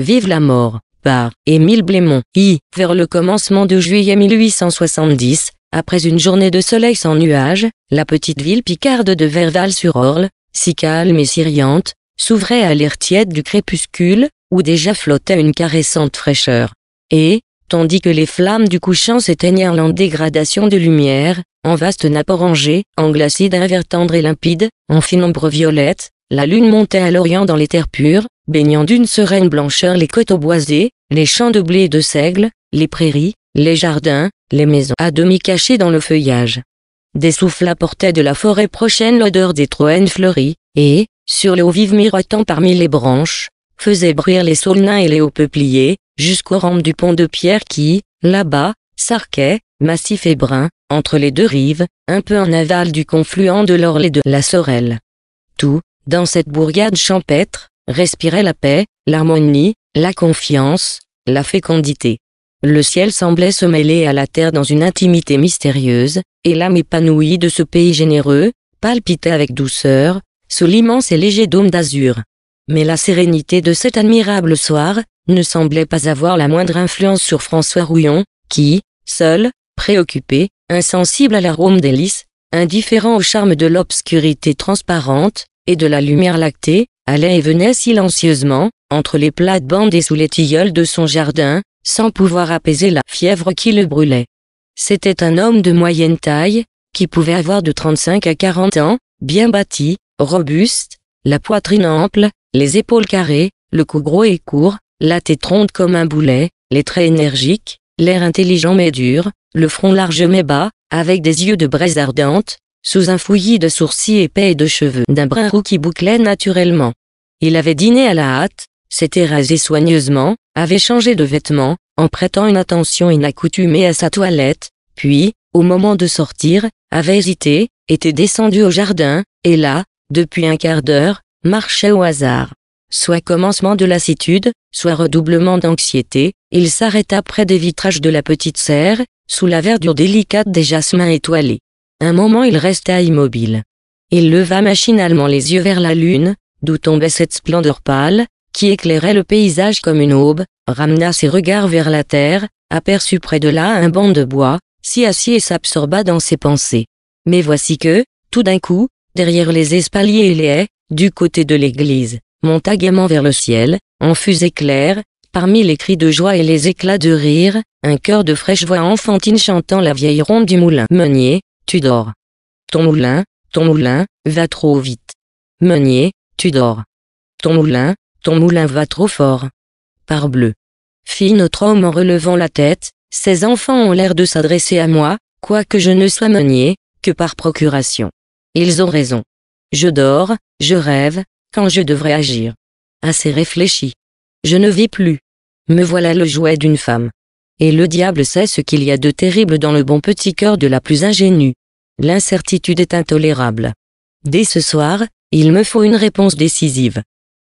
Vive la mort, par Émile Blémont. I. Vers le commencement de juillet 1870, après une journée de soleil sans nuages, la petite ville picarde de Verval-sur-Orle, si calme et si riante, s'ouvrait à l'air tiède du crépuscule, où déjà flottait une caressante fraîcheur. Et, tandis que les flammes du couchant s'éteignaient en dégradation de lumière, en vaste nappe orangée, en glacide vert tendre et limpide, en finombre violette, la lune montait à l'orient dans les terres pures, baignant d'une sereine blancheur les coteaux boisés, les champs de blé et de seigle, les prairies, les jardins, les maisons à demi cachées dans le feuillage. Des souffles apportaient de la forêt prochaine l'odeur des troènes fleuries, et, sur l'eau vive miroitant parmi les branches, faisaient bruire les saulnins et les hauts peupliers, jusqu'aux rampes du pont de pierre qui, là-bas, s'arquait, massif et brun, entre les deux rives, un peu en aval du confluent de l'Orlé et de la Sorelle. Tout, dans cette bourgade champêtre, respirait la paix, l'harmonie, la confiance, la fécondité. Le ciel semblait se mêler à la terre dans une intimité mystérieuse, et l'âme épanouie de ce pays généreux, palpitait avec douceur, sous l'immense et léger dôme d'azur. Mais la sérénité de cet admirable soir, ne semblait pas avoir la moindre influence sur François Rouillon, qui, seul, préoccupé, insensible à l'arôme des lys, indifférent au charme de l'obscurité transparente, et de la lumière lactée, allait et venait silencieusement, entre les plates-bandes et sous les tilleuls de son jardin, sans pouvoir apaiser la fièvre qui le brûlait. C'était un homme de moyenne taille, qui pouvait avoir de 35 à 40 ans, bien bâti, robuste, la poitrine ample, les épaules carrées, le cou gros et court, la tête ronde comme un boulet, les traits énergiques, l'air intelligent mais dur, le front large mais bas, avec des yeux de braise ardente, sous un fouillis de sourcils épais et de cheveux d'un brun roux qui bouclait naturellement. Il avait dîné à la hâte, s'était rasé soigneusement, avait changé de vêtements, en prêtant une attention inaccoutumée à sa toilette, puis, au moment de sortir, avait hésité, était descendu au jardin, et là, depuis un quart d'heure, marchait au hasard. Soit commencement de lassitude, soit redoublement d'anxiété, il s'arrêta près des vitrages de la petite serre, sous la verdure délicate des jasmins étoilés. Un moment il resta immobile. Il leva machinalement les yeux vers la lune, d'où tombait cette splendeur pâle, qui éclairait le paysage comme une aube, ramena ses regards vers la terre, aperçut près de là un banc de bois, s'y assit et s'absorba dans ses pensées. Mais voici que, tout d'un coup, derrière les espaliers et les haies, du côté de l'église, monta gaiement vers le ciel, en fusée claire, parmi les cris de joie et les éclats de rire, un cœur de fraîche voix enfantine chantant la vieille ronde du moulin meunier, tu dors. Ton moulin, ton moulin, va trop vite. Meunier, tu dors. Ton moulin, ton moulin va trop fort. Parbleu. Fit notre homme en relevant la tête, Ces enfants ont l'air de s'adresser à moi, quoique je ne sois meunier, que par procuration. Ils ont raison. Je dors, je rêve, quand je devrais agir. Assez réfléchi. Je ne vis plus. Me voilà le jouet d'une femme. Et le diable sait ce qu'il y a de terrible dans le bon petit cœur de la plus ingénue. L'incertitude est intolérable. Dès ce soir, il me faut une réponse décisive.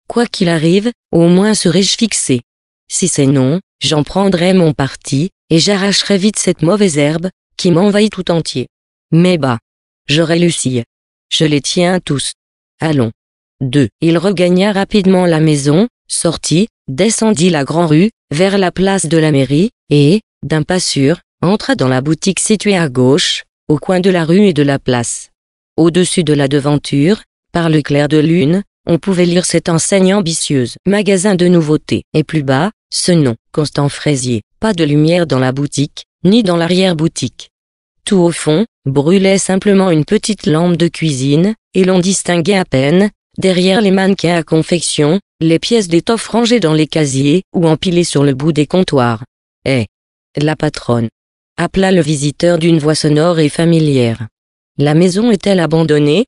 Quoi qu'il arrive, au moins serai-je fixé. Si c'est non, j'en prendrai mon parti, et j'arracherai vite cette mauvaise herbe, qui m'envahit tout entier. Mais bah. J'aurai Lucie. Je les tiens tous. Allons. 2. Il regagna rapidement la maison, sortit, descendit la Grand-Rue, vers la place de la mairie, et, d'un pas sûr, entra dans la boutique située à gauche, au coin de la rue et de la place. Au-dessus de la devanture, par le clair de lune, on pouvait lire cette enseigne ambitieuse, magasin de nouveautés, et plus bas, ce nom, Constant Fraisier, pas de lumière dans la boutique, ni dans l'arrière-boutique. Tout au fond, brûlait simplement une petite lampe de cuisine, et l'on distinguait à peine, Derrière les mannequins à confection, les pièces d'étoffe rangées dans les casiers ou empilées sur le bout des comptoirs. Eh La patronne appela le visiteur d'une voix sonore et familière. La maison est-elle abandonnée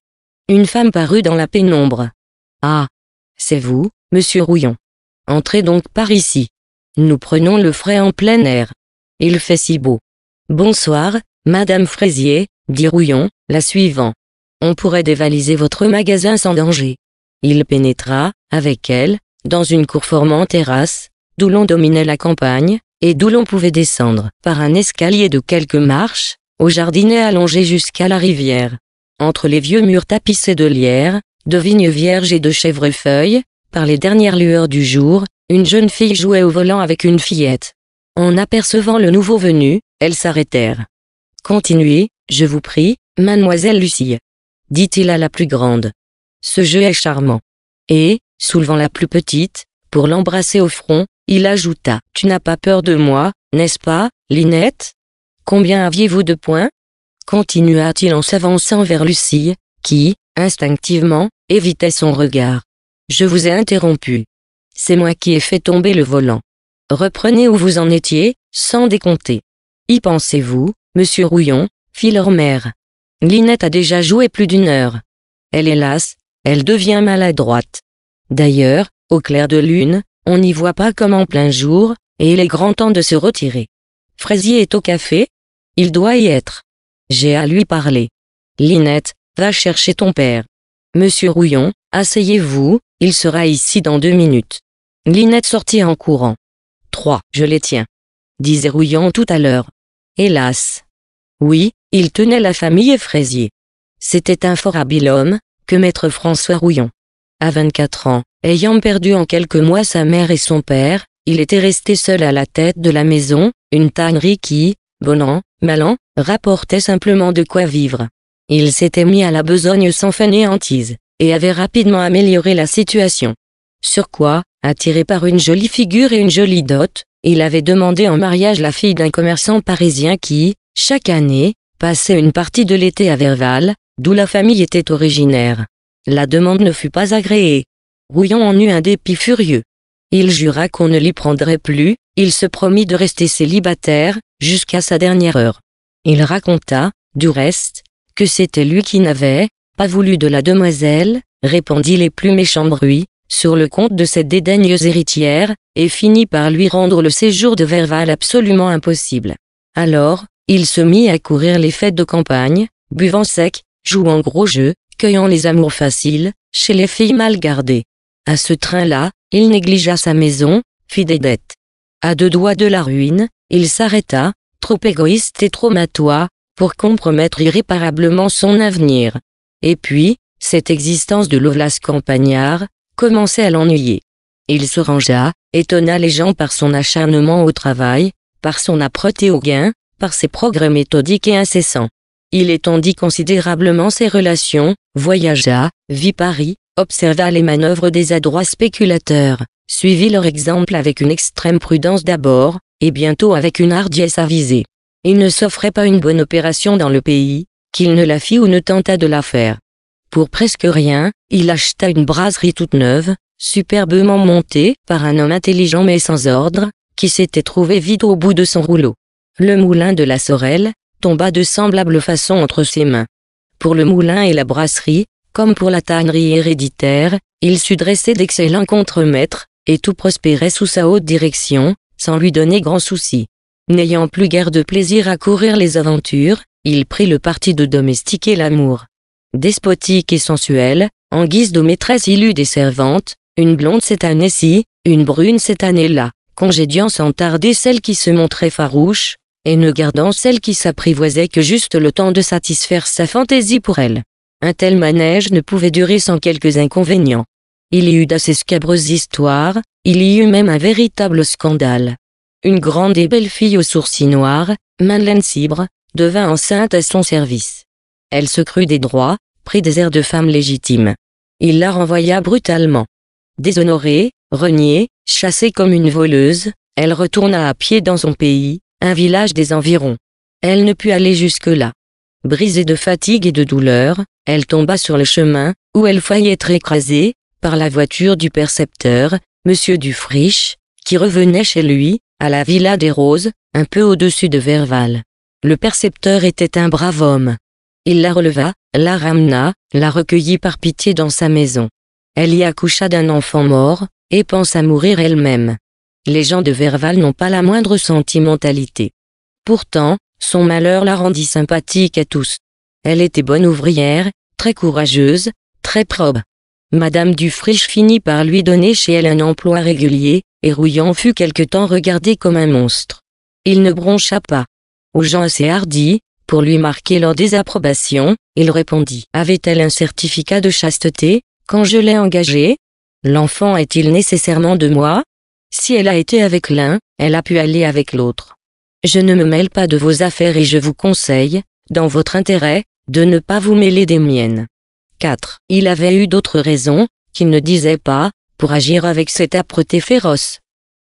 Une femme parut dans la pénombre. Ah C'est vous, monsieur Rouillon. Entrez donc par ici. Nous prenons le frais en plein air. Il fait si beau. Bonsoir, madame Fraisier, dit Rouillon, la suivant. On pourrait dévaliser votre magasin sans danger. Il pénétra, avec elle, dans une cour formant terrasse, d'où l'on dominait la campagne, et d'où l'on pouvait descendre, par un escalier de quelques marches, au jardinet allongé jusqu'à la rivière. Entre les vieux murs tapissés de lierre, de vignes vierges et de chèvrefeuilles, par les dernières lueurs du jour, une jeune fille jouait au volant avec une fillette. En apercevant le nouveau venu, elles s'arrêtèrent. Continuez, je vous prie, mademoiselle Lucie. Dit-il à la plus grande. Ce jeu est charmant. Et, soulevant la plus petite, pour l'embrasser au front, il ajouta, Tu n'as pas peur de moi, n'est-ce pas, Linette Combien aviez-vous de points continua-t-il en s'avançant vers Lucie, qui, instinctivement, évitait son regard. Je vous ai interrompu. C'est moi qui ai fait tomber le volant. Reprenez où vous en étiez, sans décompter. Y pensez-vous, monsieur Rouillon, fit leur mère. Linette a déjà joué plus d'une heure. Elle hélas, elle devient maladroite. D'ailleurs, au clair de lune, on n'y voit pas comme en plein jour, et il est grand temps de se retirer. Fraisier est au café Il doit y être. J'ai à lui parler. Linette, va chercher ton père. Monsieur Rouillon, asseyez-vous, il sera ici dans deux minutes. Linette sortit en courant. Trois, Je les tiens. Disait Rouillon tout à l'heure. Hélas. Oui, il tenait la famille Fraisier. C'était un fort habile homme, que maître François Rouillon. À 24 ans, ayant perdu en quelques mois sa mère et son père, il était resté seul à la tête de la maison, une tannerie qui, bon an, mal an, rapportait simplement de quoi vivre. Il s'était mis à la besogne sans fainéantise, et avait rapidement amélioré la situation. Sur quoi, attiré par une jolie figure et une jolie dot, il avait demandé en mariage la fille d'un commerçant parisien qui, chaque année, passait une partie de l'été à Verval, d'où la famille était originaire. La demande ne fut pas agréée. Rouillon en eut un dépit furieux. Il jura qu'on ne l'y prendrait plus, il se promit de rester célibataire, jusqu'à sa dernière heure. Il raconta, du reste, que c'était lui qui n'avait, pas voulu de la demoiselle, répandit les plus méchants bruits, sur le compte de cette dédaigneuse héritière, et finit par lui rendre le séjour de Verval absolument impossible. Alors, il se mit à courir les fêtes de campagne, buvant sec, jouant gros jeu, cueillant les amours faciles, chez les filles mal gardées. À ce train-là, il négligea sa maison, fit des dettes. À deux doigts de la ruine, il s'arrêta, trop égoïste et trop matois, pour compromettre irréparablement son avenir. Et puis, cette existence de Lovelace campagnard, commençait à l'ennuyer. Il se rangea, étonna les gens par son acharnement au travail, par son âpreté au gain, par ses progrès méthodiques et incessants. Il étendit considérablement ses relations, voyagea, vit Paris, observa les manœuvres des adroits spéculateurs, suivit leur exemple avec une extrême prudence d'abord, et bientôt avec une hardiesse avisée. Il ne s'offrait pas une bonne opération dans le pays, qu'il ne la fit ou ne tenta de la faire. Pour presque rien, il acheta une brasserie toute neuve, superbement montée par un homme intelligent mais sans ordre, qui s'était trouvé vide au bout de son rouleau. Le moulin de la Sorelle tomba de semblable façon entre ses mains. Pour le moulin et la brasserie, comme pour la tannerie héréditaire, il sut dresser d'excellents contremaîtres, et tout prospérait sous sa haute direction, sans lui donner grand souci. N'ayant plus guère de plaisir à courir les aventures, il prit le parti de domestiquer l'amour. Despotique et sensuel, en guise de maîtresse il eut des servantes, une blonde cette année-ci, une brune cette année-là, congédiant sans tarder celle qui se montrait farouche, et ne gardant celle qui s'apprivoisait que juste le temps de satisfaire sa fantaisie pour elle. Un tel manège ne pouvait durer sans quelques inconvénients. Il y eut d'assez scabreuses histoires, il y eut même un véritable scandale. Une grande et belle fille aux sourcils noirs, Madeleine Cibre, devint enceinte à son service. Elle se crut des droits, prit des airs de femme légitime. Il la renvoya brutalement. Déshonorée, reniée, chassée comme une voleuse, elle retourna à pied dans son pays, un village des environs. Elle ne put aller jusque-là. Brisée de fatigue et de douleur, elle tomba sur le chemin, où elle faillit être écrasée, par la voiture du percepteur, Monsieur Dufriche, qui revenait chez lui, à la Villa des Roses, un peu au-dessus de Verval. Le percepteur était un brave homme. Il la releva, la ramena, la recueillit par pitié dans sa maison. Elle y accoucha d'un enfant mort, et pensa mourir elle-même. Les gens de Verval n'ont pas la moindre sentimentalité. Pourtant, son malheur la rendit sympathique à tous. Elle était bonne ouvrière, très courageuse, très probe. Madame Dufriche finit par lui donner chez elle un emploi régulier, et Rouillant fut quelque temps regardé comme un monstre. Il ne broncha pas. Aux gens assez hardis, pour lui marquer leur désapprobation, il répondit « Avait-elle un certificat de chasteté, quand je l'ai engagé L'enfant est-il nécessairement de moi si elle a été avec l'un, elle a pu aller avec l'autre. Je ne me mêle pas de vos affaires et je vous conseille, dans votre intérêt, de ne pas vous mêler des miennes. 4. Il avait eu d'autres raisons, qu'il ne disait pas, pour agir avec cette âpreté féroce.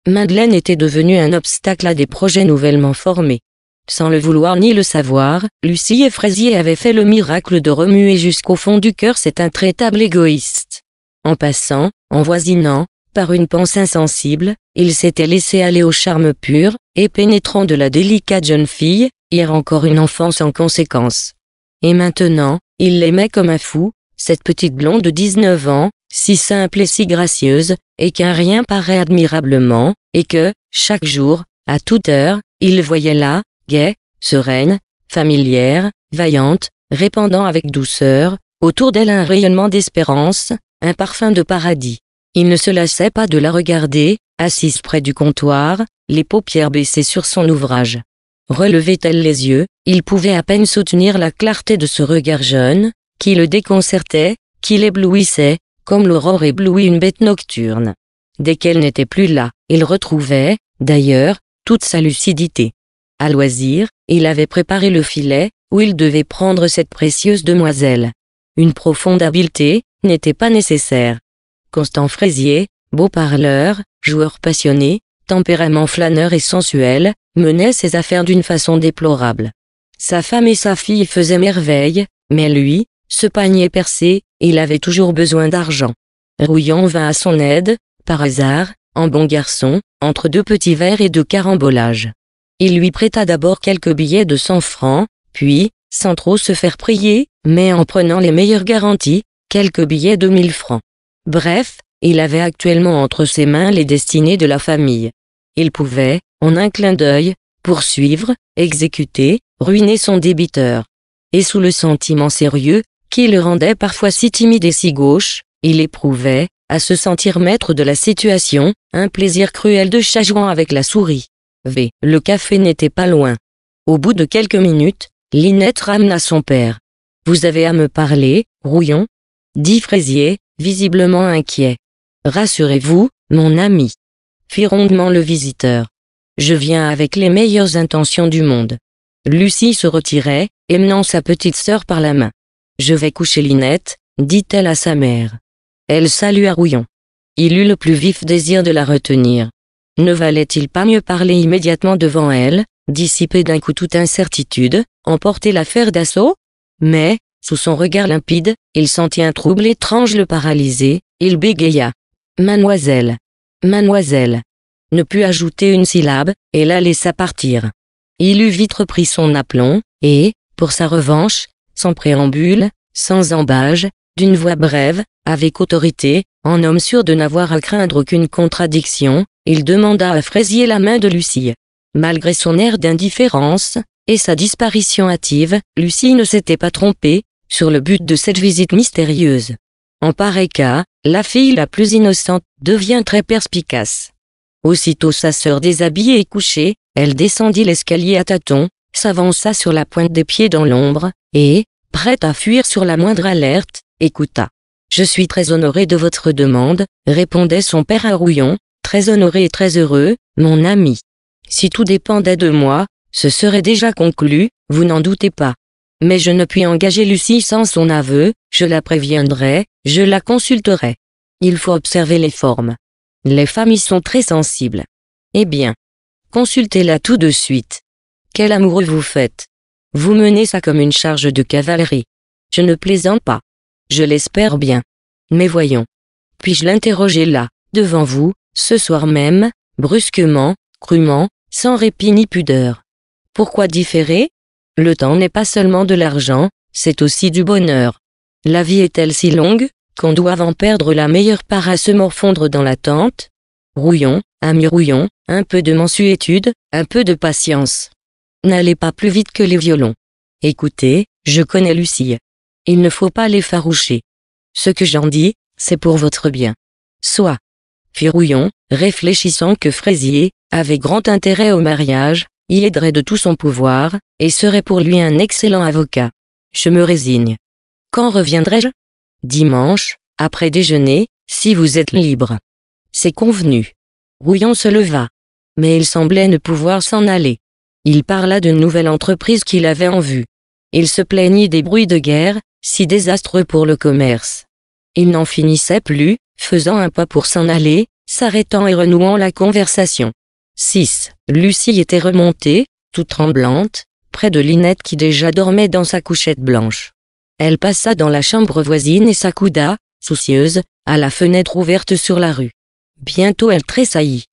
Madeleine était devenue un obstacle à des projets nouvellement formés. Sans le vouloir ni le savoir, Lucie et Fraisier avaient fait le miracle de remuer jusqu'au fond du cœur cet intraitable égoïste. En passant, en voisinant, par une pensée insensible, il s'était laissé aller au charme pur, et pénétrant de la délicate jeune fille, hier encore une enfance en conséquence. Et maintenant, il l'aimait comme un fou, cette petite blonde de 19 ans, si simple et si gracieuse, et qu'un rien paraît admirablement, et que, chaque jour, à toute heure, il voyait là, gaie, sereine, familière, vaillante, répandant avec douceur, autour d'elle un rayonnement d'espérance, un parfum de paradis. Il ne se lassait pas de la regarder, assise près du comptoir, les paupières baissées sur son ouvrage. Relevait-elle les yeux, il pouvait à peine soutenir la clarté de ce regard jeune, qui le déconcertait, qui l'éblouissait, comme l'aurore éblouit une bête nocturne. Dès qu'elle n'était plus là, il retrouvait, d'ailleurs, toute sa lucidité. À loisir, il avait préparé le filet, où il devait prendre cette précieuse demoiselle. Une profonde habileté, n'était pas nécessaire. Constant Fraisier, beau parleur, joueur passionné, tempérament flâneur et sensuel, menait ses affaires d'une façon déplorable. Sa femme et sa fille faisaient merveille, mais lui, ce panier percé, il avait toujours besoin d'argent. Rouillon vint à son aide, par hasard, en bon garçon, entre deux petits verres et deux carambolages. Il lui prêta d'abord quelques billets de cent francs, puis, sans trop se faire prier, mais en prenant les meilleures garanties, quelques billets de mille francs. Bref, il avait actuellement entre ses mains les destinées de la famille. Il pouvait, en un clin d'œil, poursuivre, exécuter, ruiner son débiteur. Et sous le sentiment sérieux, qui le rendait parfois si timide et si gauche, il éprouvait, à se sentir maître de la situation, un plaisir cruel de chajouant avec la souris. V. Le café n'était pas loin. Au bout de quelques minutes, Linette ramena son père. Vous avez à me parler, Rouillon dit Fraisier, visiblement inquiet. Rassurez-vous, mon ami. Fit rondement le visiteur. Je viens avec les meilleures intentions du monde. Lucie se retirait, émenant sa petite sœur par la main. Je vais coucher Linette, dit-elle à sa mère. Elle salua Rouillon. Il eut le plus vif désir de la retenir. Ne valait-il pas mieux parler immédiatement devant elle, dissiper d'un coup toute incertitude, emporter l'affaire d'assaut Mais, sous son regard limpide, il sentit un trouble étrange le paralyser, il bégaya. Mademoiselle. Mademoiselle. Ne put ajouter une syllabe, et la laissa partir. Il eut vite repris son aplomb, et, pour sa revanche, sans préambule, sans embâge, d'une voix brève, avec autorité, en homme sûr de n'avoir à craindre aucune contradiction, il demanda à Fraisier la main de Lucie. Malgré son air d'indifférence, et sa disparition hâtive, Lucie ne s'était pas trompée, sur le but de cette visite mystérieuse. En pareil cas, la fille la plus innocente devient très perspicace. Aussitôt sa sœur déshabillée et couchée, elle descendit l'escalier à tâtons, s'avança sur la pointe des pieds dans l'ombre, et, prête à fuir sur la moindre alerte, écouta. Je suis très honoré de votre demande, répondait son père à Rouillon, très honoré et très heureux, mon ami. Si tout dépendait de moi, ce serait déjà conclu, vous n'en doutez pas mais je ne puis engager Lucie sans son aveu, je la préviendrai, je la consulterai. Il faut observer les formes. Les femmes y sont très sensibles. Eh bien, consultez-la tout de suite. Quel amoureux vous faites. Vous menez ça comme une charge de cavalerie. Je ne plaisante pas. Je l'espère bien. Mais voyons. Puis-je l'interroger là, devant vous, ce soir même, brusquement, crûment, sans répit ni pudeur Pourquoi différer le temps n'est pas seulement de l'argent, c'est aussi du bonheur. La vie est-elle si longue, qu'on doive en perdre la meilleure part à se morfondre dans l'attente Rouillon, ami rouillon, un peu de mansuétude, un peu de patience. N'allez pas plus vite que les violons. Écoutez, je connais Lucie. Il ne faut pas l'effaroucher. Ce que j'en dis, c'est pour votre bien. Soit. Fit Rouillon, réfléchissant que Fraisier avait grand intérêt au mariage, il aiderait de tout son pouvoir, et serait pour lui un excellent avocat. Je me résigne. Quand reviendrai-je Dimanche, après déjeuner, si vous êtes libre. C'est convenu. Rouillon se leva. Mais il semblait ne pouvoir s'en aller. Il parla d'une nouvelle entreprise qu'il avait en vue. Il se plaignit des bruits de guerre, si désastreux pour le commerce. Il n'en finissait plus, faisant un pas pour s'en aller, s'arrêtant et renouant la conversation. 6. Lucie était remontée, toute tremblante, près de Linette qui déjà dormait dans sa couchette blanche. Elle passa dans la chambre voisine et s'accouda, soucieuse, à la fenêtre ouverte sur la rue. Bientôt elle tressaillit.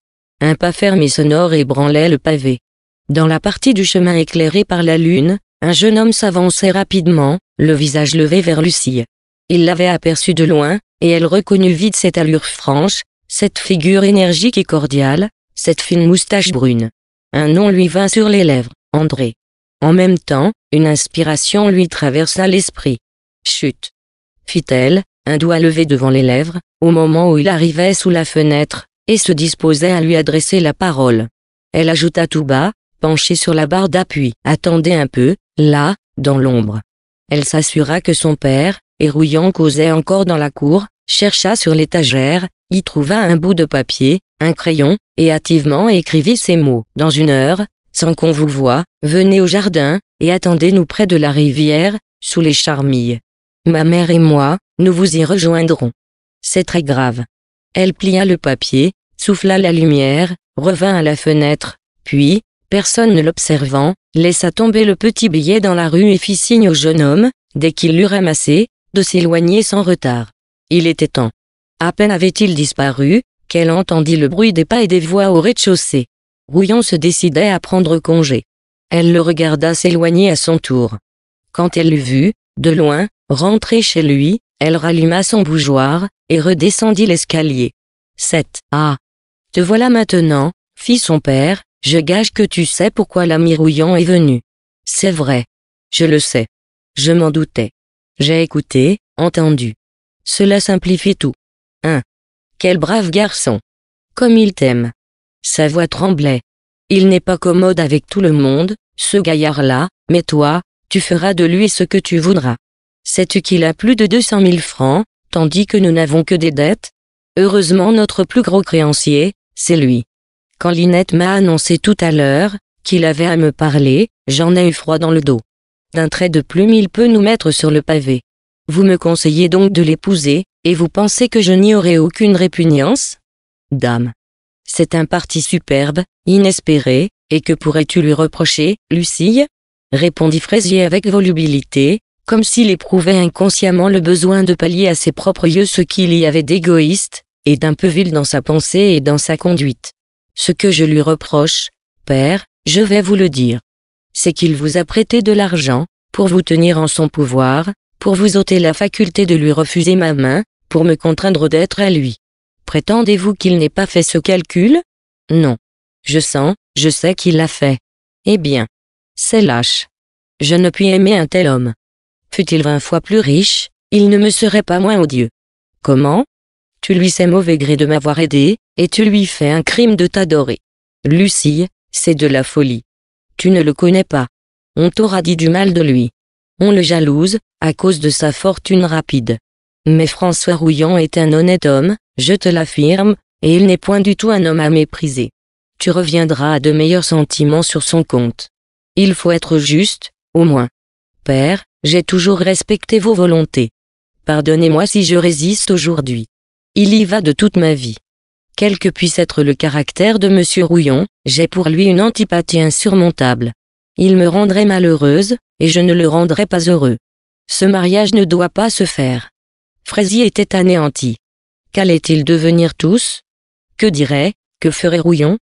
Un pas ferme et sonore ébranlait le pavé. Dans la partie du chemin éclairée par la lune, un jeune homme s'avançait rapidement, le visage levé vers Lucie. Il l'avait aperçue de loin, et elle reconnut vite cette allure franche, cette figure énergique et cordiale, cette fine moustache brune. Un nom lui vint sur les lèvres, André. En même temps, une inspiration lui traversa l'esprit. Chut fit-elle, un doigt levé devant les lèvres, au moment où il arrivait sous la fenêtre, et se disposait à lui adresser la parole. Elle ajouta tout bas, penchée sur la barre d'appui. Attendez un peu, là, dans l'ombre. Elle s'assura que son père, érouillant causait encore dans la cour, chercha sur l'étagère, y trouva un bout de papier, un crayon, et hâtivement écrivit ces mots. Dans une heure, sans qu'on vous voie, venez au jardin, et attendez-nous près de la rivière, sous les charmilles. Ma mère et moi, nous vous y rejoindrons. C'est très grave. Elle plia le papier, souffla la lumière, revint à la fenêtre, puis, personne ne l'observant, laissa tomber le petit billet dans la rue et fit signe au jeune homme, dès qu'il l'eut ramassé, de s'éloigner sans retard. Il était temps. À peine avait-il disparu, qu'elle entendit le bruit des pas et des voix au rez-de-chaussée. Rouillon se décidait à prendre congé. Elle le regarda s'éloigner à son tour. Quand elle l'eut vu, de loin, rentrer chez lui, elle ralluma son bougeoir, et redescendit l'escalier. 7. Ah. Te voilà maintenant, fit son père, je gage que tu sais pourquoi l'ami Rouillon est venu. C'est vrai. Je le sais. Je m'en doutais. J'ai écouté, entendu. Cela simplifie tout. 1. Quel brave garçon. Comme il t'aime. Sa voix tremblait. Il n'est pas commode avec tout le monde, ce gaillard-là, mais toi, tu feras de lui ce que tu voudras. Sais-tu qu'il a plus de 200 mille francs, tandis que nous n'avons que des dettes Heureusement notre plus gros créancier, c'est lui. Quand Linette m'a annoncé tout à l'heure, qu'il avait à me parler, j'en ai eu froid dans le dos. D'un trait de plume il peut nous mettre sur le pavé. Vous me conseillez donc de l'épouser et vous pensez que je n'y aurai aucune répugnance Dame. C'est un parti superbe, inespéré, et que pourrais-tu lui reprocher, Lucille répondit Fraisier avec volubilité, comme s'il éprouvait inconsciemment le besoin de pallier à ses propres yeux ce qu'il y avait d'égoïste, et d'un peu vil dans sa pensée et dans sa conduite. Ce que je lui reproche, père, je vais vous le dire. C'est qu'il vous a prêté de l'argent, pour vous tenir en son pouvoir, pour vous ôter la faculté de lui refuser ma main, pour me contraindre d'être à lui. Prétendez-vous qu'il n'ait pas fait ce calcul Non. Je sens, je sais qu'il l'a fait. Eh bien. C'est lâche. Je ne puis aimer un tel homme. Fût-il vingt fois plus riche, il ne me serait pas moins odieux. Comment Tu lui sais mauvais gré de m'avoir aidé, et tu lui fais un crime de t'adorer. Lucie, c'est de la folie. Tu ne le connais pas. On t'aura dit du mal de lui. On le jalouse, à cause de sa fortune rapide. Mais François Rouillon est un honnête homme, je te l'affirme, et il n'est point du tout un homme à mépriser. Tu reviendras à de meilleurs sentiments sur son compte. Il faut être juste, au moins. Père, j'ai toujours respecté vos volontés. Pardonnez-moi si je résiste aujourd'hui. Il y va de toute ma vie. Quel que puisse être le caractère de Monsieur Rouillon, j'ai pour lui une antipathie insurmontable. Il me rendrait malheureuse, et je ne le rendrais pas heureux. Ce mariage ne doit pas se faire. Fraisier était anéanti. Qu'allait-il devenir tous Que dirait, que ferait Rouillon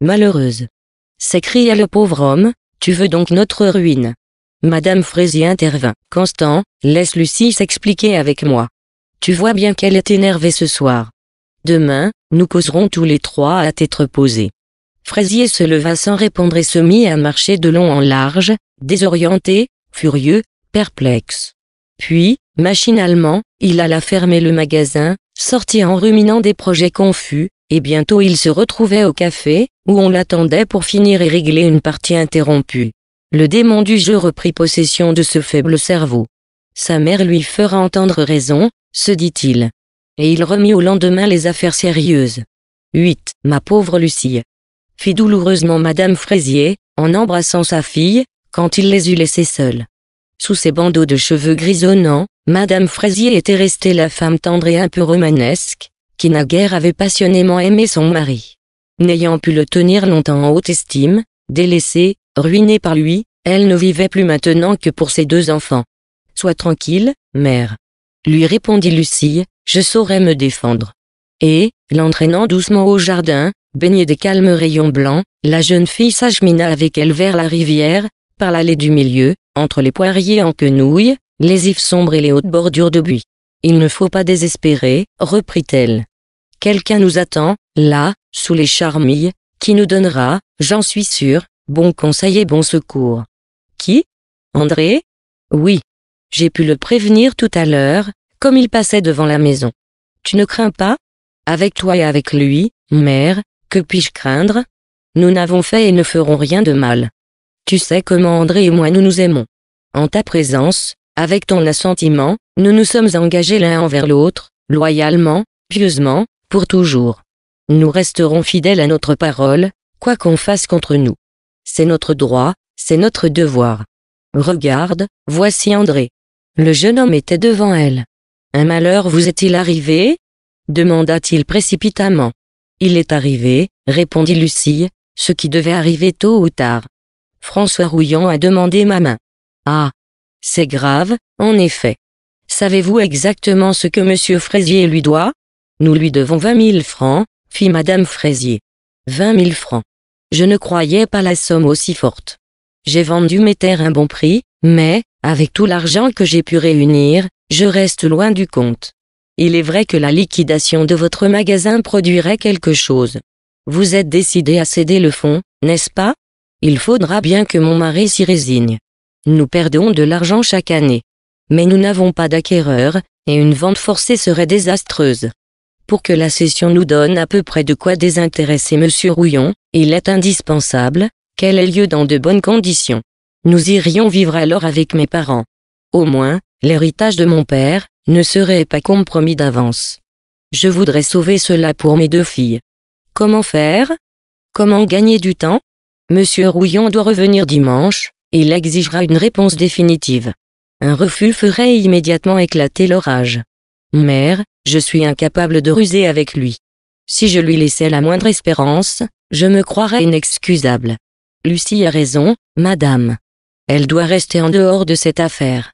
Malheureuse. S'écria le pauvre homme, tu veux donc notre ruine. Madame Fraisier intervint. Constant, laisse Lucie s'expliquer avec moi. Tu vois bien qu'elle est énervée ce soir. Demain, nous causerons tous les trois à t'être posés. Fraisier se leva sans répondre et se mit à marcher de long en large, désorienté, furieux, perplexe. Puis, machinalement, il alla fermer le magasin, sortit en ruminant des projets confus, et bientôt il se retrouvait au café, où on l'attendait pour finir et régler une partie interrompue. Le démon du jeu reprit possession de ce faible cerveau. Sa mère lui fera entendre raison, se dit-il. Et il remit au lendemain les affaires sérieuses. 8. Ma pauvre Lucie. Fit douloureusement Madame Fraisier, en embrassant sa fille, quand il les eut laissées seules. Sous ses bandeaux de cheveux grisonnants, Madame Fraisier était restée la femme tendre et un peu romanesque, qui naguère avait passionnément aimé son mari. N'ayant pu le tenir longtemps en haute estime, délaissée, ruinée par lui, elle ne vivait plus maintenant que pour ses deux enfants. Sois tranquille, mère. Lui répondit Lucie, je saurai me défendre. Et, l'entraînant doucement au jardin, baignée des calmes rayons blancs, la jeune fille s'achemina avec elle vers la rivière, par l'allée du milieu, entre les poiriers en quenouille, les ifs sombres et les hautes bordures de buis. Il ne faut pas désespérer, reprit-elle. Quelqu'un nous attend, là, sous les charmilles, qui nous donnera, j'en suis sûr, bon conseil et bon secours. Qui André Oui. J'ai pu le prévenir tout à l'heure, comme il passait devant la maison. Tu ne crains pas Avec toi et avec lui, mère, que puis-je craindre Nous n'avons fait et ne ferons rien de mal. Tu sais comment André et moi nous nous aimons. En ta présence, avec ton assentiment, nous nous sommes engagés l'un envers l'autre, loyalement, pieusement, pour toujours. Nous resterons fidèles à notre parole, quoi qu'on fasse contre nous. C'est notre droit, c'est notre devoir. Regarde, voici André. Le jeune homme était devant elle. Un malheur vous est-il arrivé demanda-t-il précipitamment. Il est arrivé, répondit Lucie, ce qui devait arriver tôt ou tard. François Rouillon a demandé ma main. Ah. C'est grave, en effet. Savez-vous exactement ce que monsieur Fraisier lui doit? Nous lui devons vingt mille francs, fit madame Fraisier. Vingt mille francs. Je ne croyais pas la somme aussi forte. J'ai vendu mes terres un bon prix, mais, avec tout l'argent que j'ai pu réunir, je reste loin du compte. Il est vrai que la liquidation de votre magasin produirait quelque chose. Vous êtes décidé à céder le fonds, n'est-ce pas il faudra bien que mon mari s'y résigne. Nous perdons de l'argent chaque année. Mais nous n'avons pas d'acquéreur, et une vente forcée serait désastreuse. Pour que la session nous donne à peu près de quoi désintéresser Monsieur Rouillon, il est indispensable qu'elle ait lieu dans de bonnes conditions. Nous irions vivre alors avec mes parents. Au moins, l'héritage de mon père ne serait pas compromis d'avance. Je voudrais sauver cela pour mes deux filles. Comment faire Comment gagner du temps Monsieur Rouillon doit revenir dimanche, il exigera une réponse définitive. Un refus ferait immédiatement éclater l'orage. Mère, je suis incapable de ruser avec lui. Si je lui laissais la moindre espérance, je me croirais inexcusable. Lucie a raison, madame. Elle doit rester en dehors de cette affaire.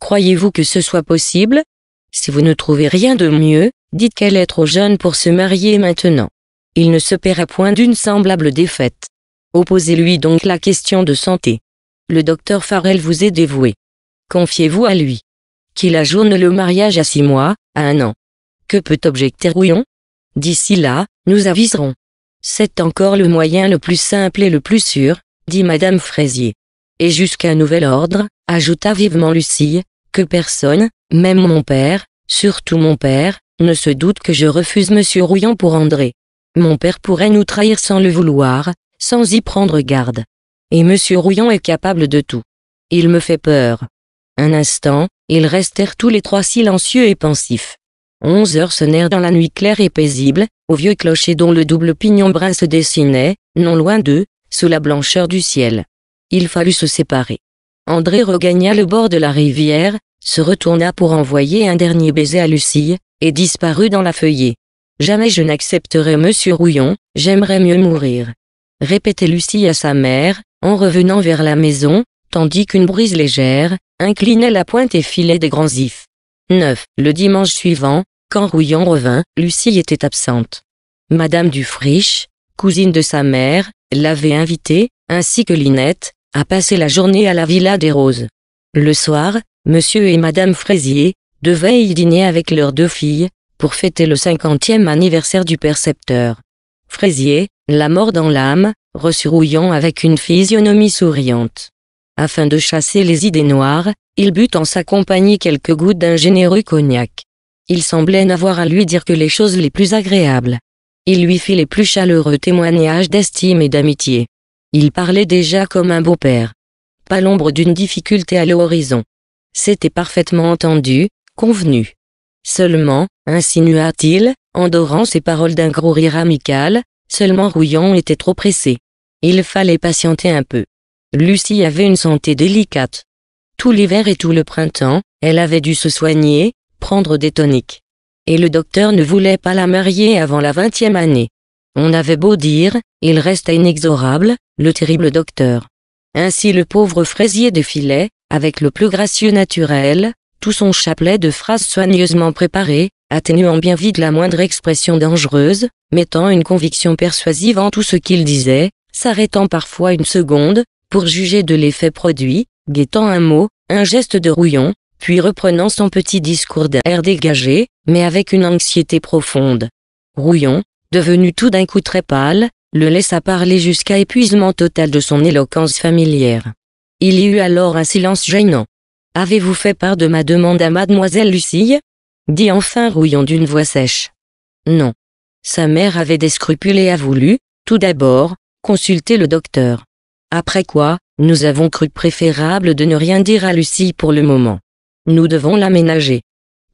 Croyez-vous que ce soit possible Si vous ne trouvez rien de mieux, dites qu'elle est trop jeune pour se marier maintenant. Il ne se paiera point d'une semblable défaite. Opposez-lui donc la question de santé. Le docteur Farrell vous est dévoué. Confiez-vous à lui. Qu'il ajourne le mariage à six mois, à un an. Que peut objecter Rouillon D'ici là, nous aviserons. C'est encore le moyen le plus simple et le plus sûr, dit Madame Fraisier. Et jusqu'à nouvel ordre, ajouta vivement Lucie, que personne, même mon père, surtout mon père, ne se doute que je refuse Monsieur Rouillon pour André. Mon père pourrait nous trahir sans le vouloir, sans y prendre garde. Et monsieur Rouillon est capable de tout. Il me fait peur. Un instant, ils restèrent tous les trois silencieux et pensifs. Onze heures sonnèrent dans la nuit claire et paisible, au vieux clocher dont le double pignon brun se dessinait, non loin d'eux, sous la blancheur du ciel. Il fallut se séparer. André regagna le bord de la rivière, se retourna pour envoyer un dernier baiser à Lucie, et disparut dans la feuillée. Jamais je n'accepterai Monsieur Rouillon, j'aimerais mieux mourir répétait Lucie à sa mère, en revenant vers la maison, tandis qu'une brise légère, inclinait la pointe et filait des grands ifs. 9. Le dimanche suivant, quand Rouillon revint, Lucie était absente. Madame Dufriche, cousine de sa mère, l'avait invitée, ainsi que Linette, à passer la journée à la Villa des Roses. Le soir, monsieur et madame Fraisier, devaient y dîner avec leurs deux filles, pour fêter le cinquantième anniversaire du percepteur. Fraisier, la mort dans l'âme, ressourouillant avec une physionomie souriante. Afin de chasser les idées noires, il but en sa compagnie quelques gouttes d'un généreux cognac. Il semblait n'avoir à lui dire que les choses les plus agréables. Il lui fit les plus chaleureux témoignages d'estime et d'amitié. Il parlait déjà comme un beau-père. Pas l'ombre d'une difficulté à l'horizon. C'était parfaitement entendu, convenu. Seulement, insinua-t-il, endorant ses paroles d'un gros rire amical, Seulement Rouillon était trop pressé. Il fallait patienter un peu. Lucie avait une santé délicate. Tout l'hiver et tout le printemps, elle avait dû se soigner, prendre des toniques. Et le docteur ne voulait pas la marier avant la vingtième année. On avait beau dire, il restait inexorable, le terrible docteur. Ainsi le pauvre fraisier défilait, avec le plus gracieux naturel, tout son chapelet de phrases soigneusement préparées, atténuant bien vite la moindre expression dangereuse, mettant une conviction persuasive en tout ce qu'il disait, s'arrêtant parfois une seconde, pour juger de l'effet produit, guettant un mot, un geste de rouillon, puis reprenant son petit discours d'air dégagé, mais avec une anxiété profonde. Rouillon, devenu tout d'un coup très pâle, le laissa parler jusqu'à épuisement total de son éloquence familière. Il y eut alors un silence gênant. Avez-vous fait part de ma demande à mademoiselle Lucille dit enfin Rouillon d'une voix sèche. Non. Sa mère avait des scrupules et a voulu, tout d'abord, consulter le docteur. Après quoi, nous avons cru préférable de ne rien dire à Lucie pour le moment. Nous devons l'aménager.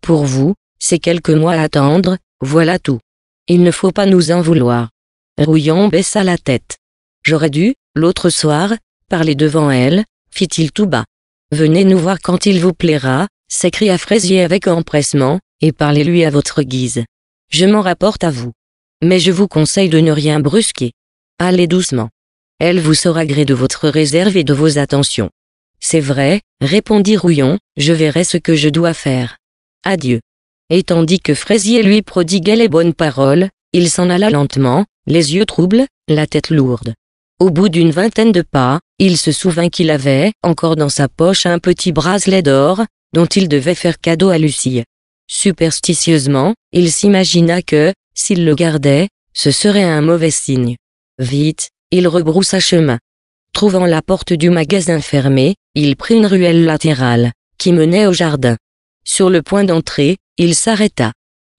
Pour vous, c'est quelques mois à attendre, voilà tout. Il ne faut pas nous en vouloir. Rouillon baissa la tête. J'aurais dû, l'autre soir, parler devant elle, fit-il tout bas. Venez nous voir quand il vous plaira, s'écria Fraisier avec empressement, et parlez-lui à votre guise. Je m'en rapporte à vous. Mais je vous conseille de ne rien brusquer. Allez doucement. Elle vous saura gré de votre réserve et de vos attentions. C'est vrai, répondit Rouillon, je verrai ce que je dois faire. Adieu. Et tandis que Fraisier lui prodiguait les bonnes paroles, il s'en alla lentement, les yeux troubles, la tête lourde. Au bout d'une vingtaine de pas, il se souvint qu'il avait encore dans sa poche un petit bracelet d'or, dont il devait faire cadeau à Lucie. Superstitieusement, il s'imagina que, s'il le gardait, ce serait un mauvais signe. Vite, il rebroussa chemin. Trouvant la porte du magasin fermée, il prit une ruelle latérale, qui menait au jardin. Sur le point d'entrée, il s'arrêta.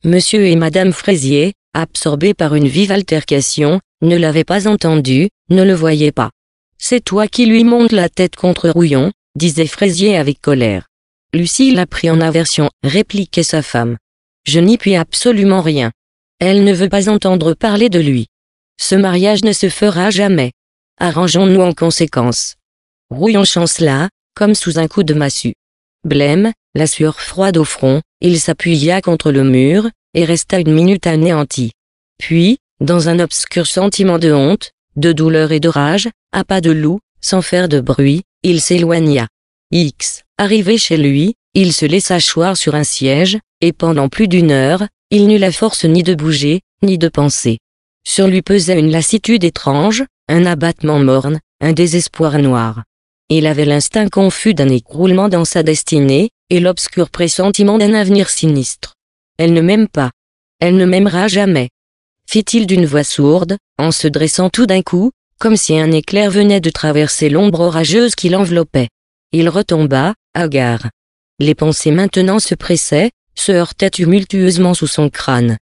Monsieur et Madame Fraisier, absorbés par une vive altercation, ne l'avaient pas entendu, ne le voyaient pas. C'est toi qui lui montes la tête contre Rouillon, disait Fraisier avec colère. Lucie l'a pris en aversion, répliquait sa femme. Je n'y puis absolument rien. Elle ne veut pas entendre parler de lui. Ce mariage ne se fera jamais. Arrangeons-nous en conséquence. Rouillon chancela, comme sous un coup de massue. Blême, la sueur froide au front, il s'appuya contre le mur, et resta une minute anéanti. Puis, dans un obscur sentiment de honte, de douleur et de rage, à pas de loup, sans faire de bruit, il s'éloigna. X. Arrivé chez lui, il se laissa choir sur un siège, et pendant plus d'une heure, il n'eut la force ni de bouger, ni de penser. Sur lui pesait une lassitude étrange, un abattement morne, un désespoir noir. Il avait l'instinct confus d'un écroulement dans sa destinée, et l'obscur pressentiment d'un avenir sinistre. Elle ne m'aime pas. Elle ne m'aimera jamais. Fit-il d'une voix sourde, en se dressant tout d'un coup, comme si un éclair venait de traverser l'ombre orageuse qui l'enveloppait. Il retomba, hagard. Les pensées maintenant se pressaient, se heurtaient tumultueusement sous son crâne.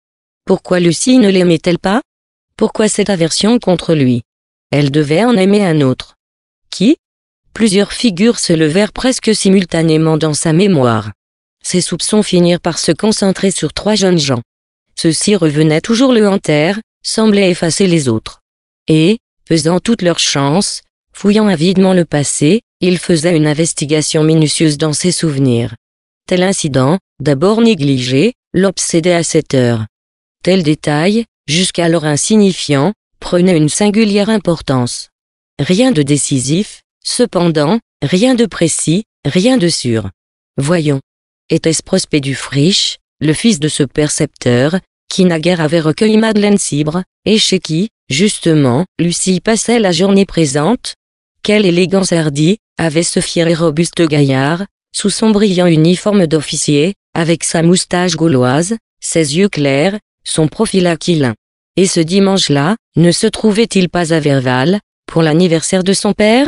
Pourquoi Lucie ne l'aimait-elle pas Pourquoi cette aversion contre lui Elle devait en aimer un autre. Qui Plusieurs figures se levèrent presque simultanément dans sa mémoire. Ses soupçons finirent par se concentrer sur trois jeunes gens. Ceux-ci revenaient toujours le hanter, semblaient effacer les autres. Et, pesant toutes leurs chances, fouillant avidement le passé, il faisait une investigation minutieuse dans ses souvenirs. Tel incident, d'abord négligé, l'obsédait à cette heure. Tel détail, jusqu'alors insignifiant, prenait une singulière importance. Rien de décisif, cependant, rien de précis, rien de sûr. Voyons. Était-ce Prospect du Friche, le fils de ce percepteur, qui naguère avait recueilli Madeleine Sibre, et chez qui, justement, Lucie passait la journée présente, quelle élégance hardie, avait ce fier et robuste gaillard, sous son brillant uniforme d'officier, avec sa moustache gauloise, ses yeux clairs, son profil aquilin. Et ce dimanche-là, ne se trouvait-il pas à Verval, pour l'anniversaire de son père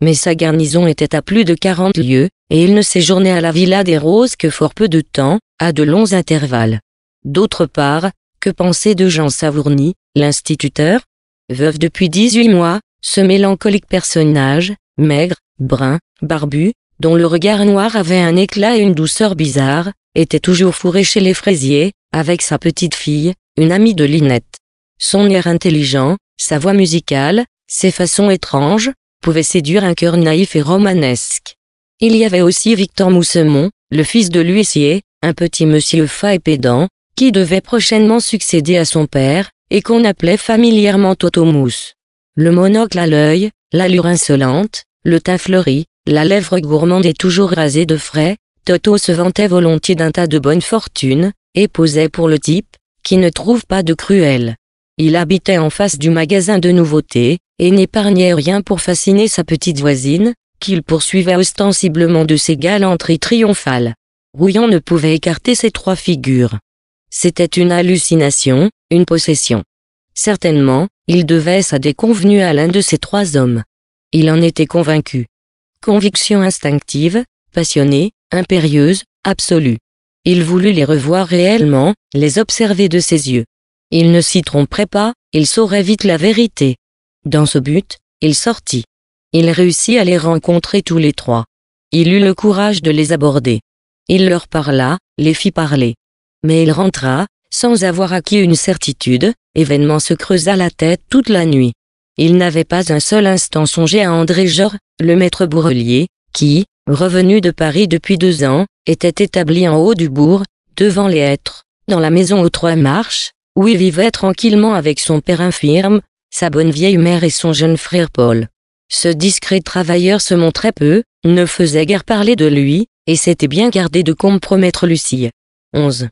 Mais sa garnison était à plus de quarante lieues, et il ne séjournait à la Villa des Roses que fort peu de temps, à de longs intervalles. D'autre part, que pensait de Jean Savourny, l'instituteur Veuve depuis dix-huit mois, ce mélancolique personnage, maigre, brun, barbu, dont le regard noir avait un éclat et une douceur bizarre, était toujours fourré chez les fraisiers, avec sa petite fille, une amie de Linette. Son air intelligent, sa voix musicale, ses façons étranges, pouvaient séduire un cœur naïf et romanesque. Il y avait aussi Victor Moussemont, le fils de l'huissier, un petit monsieur fa et pédant, qui devait prochainement succéder à son père, et qu'on appelait familièrement Toto le monocle à l'œil, l'allure insolente, le teint fleuri, la lèvre gourmande et toujours rasée de frais, Toto se vantait volontiers d'un tas de bonne fortune, et posait pour le type, qui ne trouve pas de cruel. Il habitait en face du magasin de nouveautés, et n'épargnait rien pour fasciner sa petite voisine, qu'il poursuivait ostensiblement de ses galanteries triomphales. Rouillon ne pouvait écarter ces trois figures. C'était une hallucination, une possession. Certainement, il devait sa déconvenue à l'un de ces trois hommes. Il en était convaincu. Conviction instinctive, passionnée, impérieuse, absolue. Il voulut les revoir réellement, les observer de ses yeux. Il ne s'y tromperait pas, il saurait vite la vérité. Dans ce but, il sortit. Il réussit à les rencontrer tous les trois. Il eut le courage de les aborder. Il leur parla, les fit parler. Mais il rentra, sans avoir acquis une certitude, événement se creusa la tête toute la nuit. Il n'avait pas un seul instant songé à André Georges, le maître bourrelier, qui, revenu de Paris depuis deux ans, était établi en haut du bourg, devant les hêtres, dans la maison aux trois marches, où il vivait tranquillement avec son père infirme, sa bonne vieille mère et son jeune frère Paul. Ce discret travailleur se montrait peu, ne faisait guère parler de lui, et s'était bien gardé de compromettre Lucie. 11.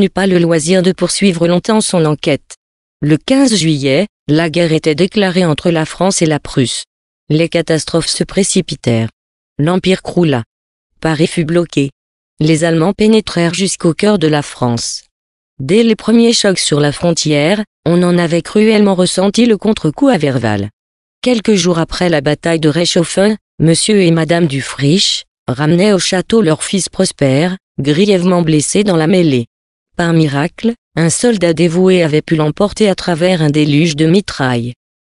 n'eut pas le loisir de poursuivre longtemps son enquête. Le 15 juillet, la guerre était déclarée entre la France et la Prusse. Les catastrophes se précipitèrent. L'Empire croula. Paris fut bloqué. Les Allemands pénétrèrent jusqu'au cœur de la France. Dès les premiers chocs sur la frontière, on en avait cruellement ressenti le contre-coup à Verval. Quelques jours après la bataille de Réchauffin, Monsieur et Madame Dufriche ramenaient au château leur fils Prosper, grièvement blessé dans la mêlée. Par miracle, un soldat dévoué avait pu l'emporter à travers un déluge de mitraille.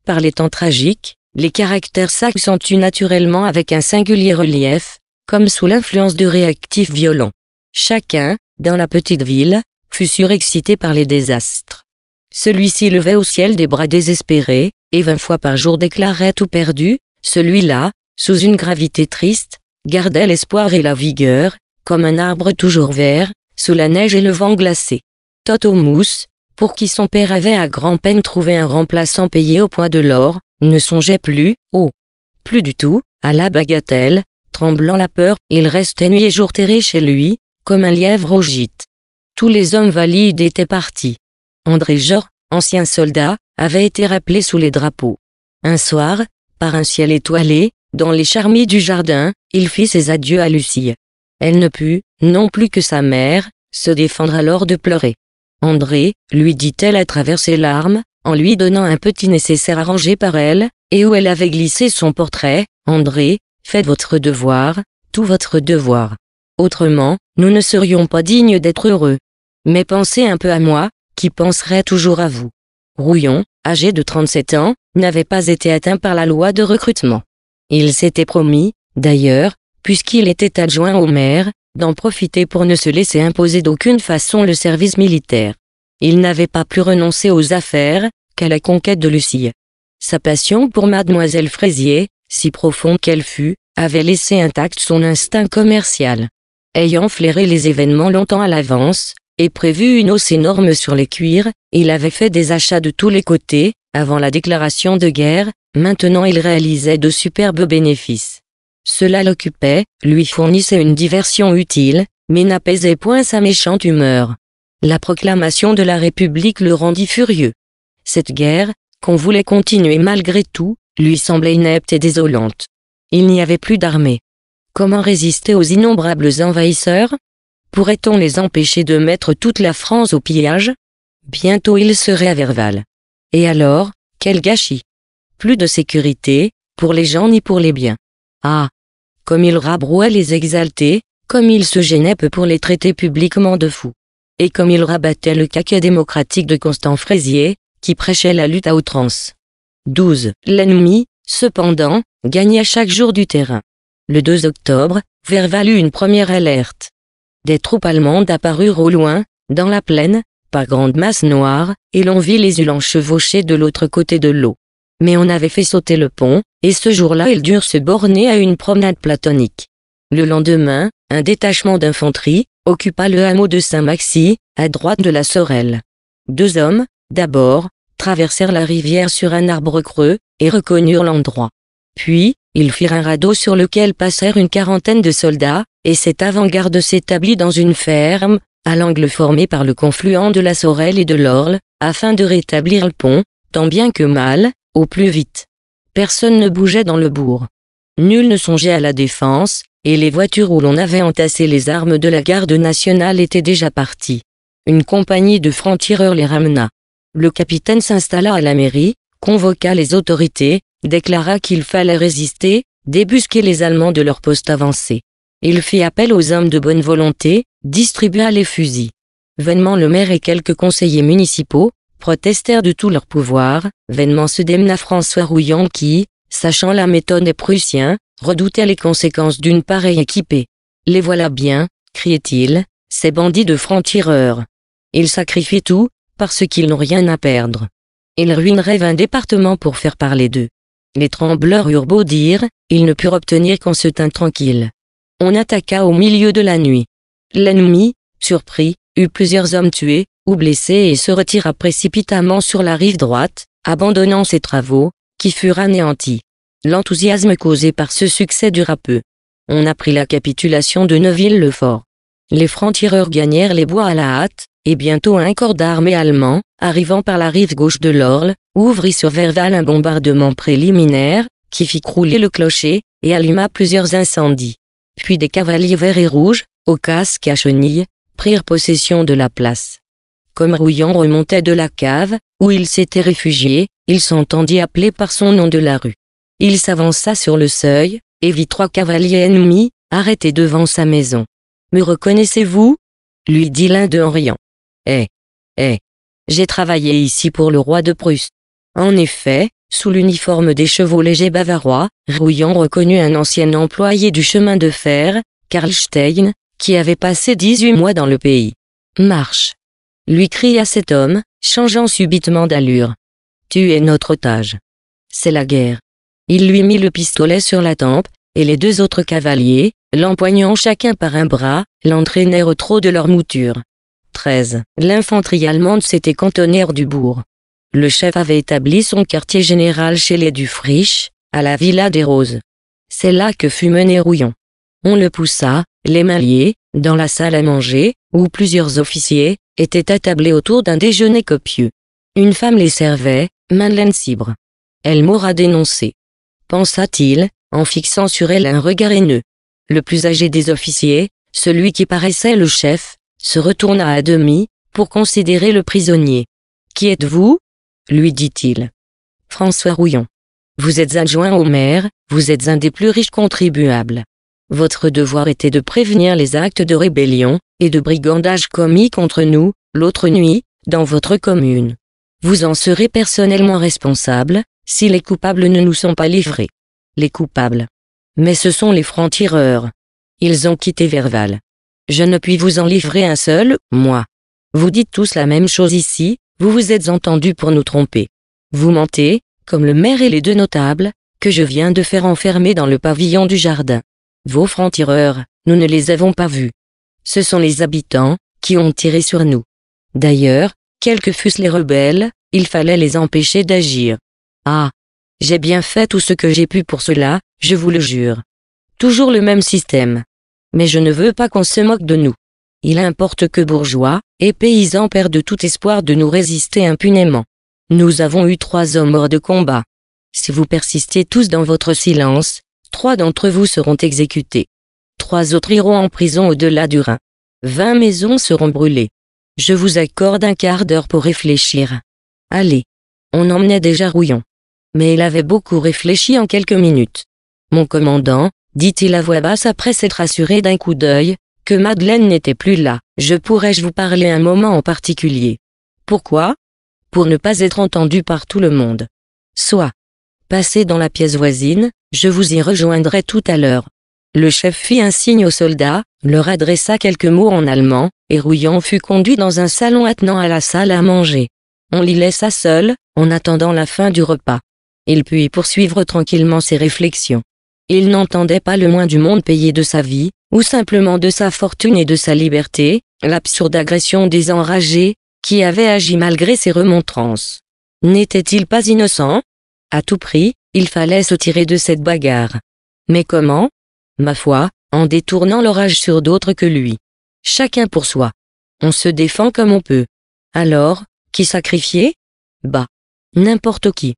Par les temps tragiques, les caractères s'accentuent naturellement avec un singulier relief, comme sous l'influence de réactifs violents. Chacun, dans la petite ville, fut surexcité par les désastres. Celui-ci levait au ciel des bras désespérés, et vingt fois par jour déclarait tout perdu, celui-là, sous une gravité triste, gardait l'espoir et la vigueur, comme un arbre toujours vert, sous la neige et le vent glacé. Toto Mousse, pour qui son père avait à grand-peine trouvé un remplaçant payé au poids de l'or, ne songeait plus, oh, plus du tout, à la bagatelle, tremblant la peur, il restait nuit et jour terré chez lui, comme un lièvre au gîte. Tous les hommes valides étaient partis. André Jor, ancien soldat, avait été rappelé sous les drapeaux. Un soir, par un ciel étoilé, dans les charmilles du jardin, il fit ses adieux à Lucie. Elle ne put, non plus que sa mère, se défendre alors de pleurer. André, lui dit-elle à travers ses larmes, en lui donnant un petit nécessaire arrangé par elle, et où elle avait glissé son portrait, André, faites votre devoir, tout votre devoir. Autrement, nous ne serions pas dignes d'être heureux. Mais pensez un peu à moi, qui penserai toujours à vous. Rouillon, âgé de 37 ans, n'avait pas été atteint par la loi de recrutement. Il s'était promis, d'ailleurs, puisqu'il était adjoint au maire, d'en profiter pour ne se laisser imposer d'aucune façon le service militaire. Il n'avait pas plus renoncé aux affaires, qu'à la conquête de Lucie. Sa passion pour mademoiselle Fraisier, si profonde qu'elle fût, avait laissé intact son instinct commercial. Ayant flairé les événements longtemps à l'avance, et prévu une hausse énorme sur les cuirs, il avait fait des achats de tous les côtés, avant la déclaration de guerre, maintenant il réalisait de superbes bénéfices. Cela l'occupait, lui fournissait une diversion utile, mais n'apaisait point sa méchante humeur. La proclamation de la République le rendit furieux. Cette guerre, qu'on voulait continuer malgré tout, lui semblait inepte et désolante. Il n'y avait plus d'armée. Comment résister aux innombrables envahisseurs Pourrait-on les empêcher de mettre toute la France au pillage Bientôt il serait à Verval. Et alors, quel gâchis Plus de sécurité, pour les gens ni pour les biens. Ah, comme il rabrouait les exaltés, comme il se gênait peu pour les traiter publiquement de fous. Et comme il rabattait le caquet démocratique de Constant Fraisier, qui prêchait la lutte à outrance. 12. L'ennemi, cependant, gagnait chaque jour du terrain. Le 2 octobre, Vervalut une première alerte. Des troupes allemandes apparurent au loin, dans la plaine, par grandes masses noires, et l'on vit les ulans chevauchés de l'autre côté de l'eau mais on avait fait sauter le pont, et ce jour-là ils durent se borner à une promenade platonique. Le lendemain, un détachement d'infanterie occupa le hameau de Saint-Maxi, à droite de la Sorelle. Deux hommes, d'abord, traversèrent la rivière sur un arbre creux, et reconnurent l'endroit. Puis, ils firent un radeau sur lequel passèrent une quarantaine de soldats, et cette avant-garde s'établit dans une ferme, à l'angle formé par le confluent de la Sorel et de l'Orle, afin de rétablir le pont, tant bien que mal, au plus vite. Personne ne bougeait dans le bourg. Nul ne songeait à la défense, et les voitures où l'on avait entassé les armes de la garde nationale étaient déjà parties. Une compagnie de francs-tireurs les ramena. Le capitaine s'installa à la mairie, convoqua les autorités, déclara qu'il fallait résister, débusquer les Allemands de leur poste avancé. Il fit appel aux hommes de bonne volonté, distribua les fusils. Vainement le maire et quelques conseillers municipaux, protestèrent de tout leur pouvoir, vainement se démena François Rouillon qui, sachant la méthode des Prussiens, redoutait les conséquences d'une pareille équipée. Les voilà bien, criait-il, ces bandits de francs-tireurs. Ils sacrifient tout, parce qu'ils n'ont rien à perdre. Ils ruineraient vingt départements pour faire parler d'eux. Les trembleurs eurent beau dire, ils ne purent obtenir qu'on se tint tranquille. On attaqua au milieu de la nuit. L'ennemi, surpris, eut plusieurs hommes tués, ou blessé et se retira précipitamment sur la rive droite, abandonnant ses travaux, qui furent anéantis. L'enthousiasme causé par ce succès dura peu. On apprit la capitulation de Neuville-le-Fort. Les francs-tireurs gagnèrent les bois à la hâte, et bientôt un corps d'armée allemand, arrivant par la rive gauche de l'Orle, ouvrit sur Verval un bombardement préliminaire, qui fit crouler le clocher, et alluma plusieurs incendies. Puis des cavaliers verts et rouges, au casque à chenilles, prirent possession de la place. Comme Rouillon remontait de la cave, où il s'était réfugié, il s'entendit appeler par son nom de la rue. Il s'avança sur le seuil, et vit trois cavaliers ennemis, arrêtés devant sa maison. Me reconnaissez-vous lui dit l'un d'eux en riant. Eh, eh, j'ai travaillé ici pour le roi de Prusse. En effet, sous l'uniforme des chevaux légers bavarois, Rouillon reconnut un ancien employé du chemin de fer, Karl Stein, qui avait passé 18 mois dans le pays. Marche lui cria cet homme, changeant subitement d'allure. Tu es notre otage. C'est la guerre. Il lui mit le pistolet sur la tempe, et les deux autres cavaliers, l'empoignant chacun par un bras, l'entraînèrent au trot de leur mouture. 13. L'infanterie allemande s'était cantonnée hors du bourg. Le chef avait établi son quartier général chez les Dufriche, à la Villa des Roses. C'est là que fut mené Rouillon. On le poussa, les mains liées, dans la salle à manger, où plusieurs officiers, étaient attablés autour d'un déjeuner copieux. Une femme les servait, Madeleine Cibre. Elle m'aura dénoncé. Pensa-t-il, en fixant sur elle un regard haineux. Le plus âgé des officiers, celui qui paraissait le chef, se retourna à demi, pour considérer le prisonnier. Qui êtes-vous? lui dit-il. François Rouillon. Vous êtes adjoint au maire, vous êtes un des plus riches contribuables. Votre devoir était de prévenir les actes de rébellion, et de brigandage commis contre nous, l'autre nuit, dans votre commune. Vous en serez personnellement responsable, si les coupables ne nous sont pas livrés. Les coupables. Mais ce sont les francs-tireurs. Ils ont quitté Verval. Je ne puis vous en livrer un seul, moi. Vous dites tous la même chose ici, vous vous êtes entendus pour nous tromper. Vous mentez, comme le maire et les deux notables, que je viens de faire enfermer dans le pavillon du jardin. Vos francs-tireurs, nous ne les avons pas vus ce sont les habitants qui ont tiré sur nous. D'ailleurs, quels que fussent les rebelles, il fallait les empêcher d'agir. Ah, j'ai bien fait tout ce que j'ai pu pour cela, je vous le jure. Toujours le même système. Mais je ne veux pas qu'on se moque de nous. Il importe que bourgeois et paysans perdent tout espoir de nous résister impunément. Nous avons eu trois hommes hors de combat. Si vous persistez tous dans votre silence, trois d'entre vous seront exécutés trois autres iront en prison au-delà du Rhin. Vingt maisons seront brûlées. Je vous accorde un quart d'heure pour réfléchir. Allez. On emmenait déjà Rouillon. Mais il avait beaucoup réfléchi en quelques minutes. Mon commandant, dit-il à voix basse après s'être assuré d'un coup d'œil, que Madeleine n'était plus là. Je pourrais-je vous parler un moment en particulier Pourquoi Pour ne pas être entendu par tout le monde. Soit. Passez dans la pièce voisine, je vous y rejoindrai tout à l'heure. Le chef fit un signe aux soldats, leur adressa quelques mots en allemand, et Rouillon fut conduit dans un salon attenant à la salle à manger. On l'y laissa seul, en attendant la fin du repas. Il put y poursuivre tranquillement ses réflexions. Il n'entendait pas le moins du monde payer de sa vie, ou simplement de sa fortune et de sa liberté, l'absurde agression des enragés, qui avaient agi malgré ses remontrances. N'était-il pas innocent À tout prix, il fallait se tirer de cette bagarre. Mais comment ma foi, en détournant l'orage sur d'autres que lui. Chacun pour soi. On se défend comme on peut. Alors, qui sacrifier Bah, n'importe qui.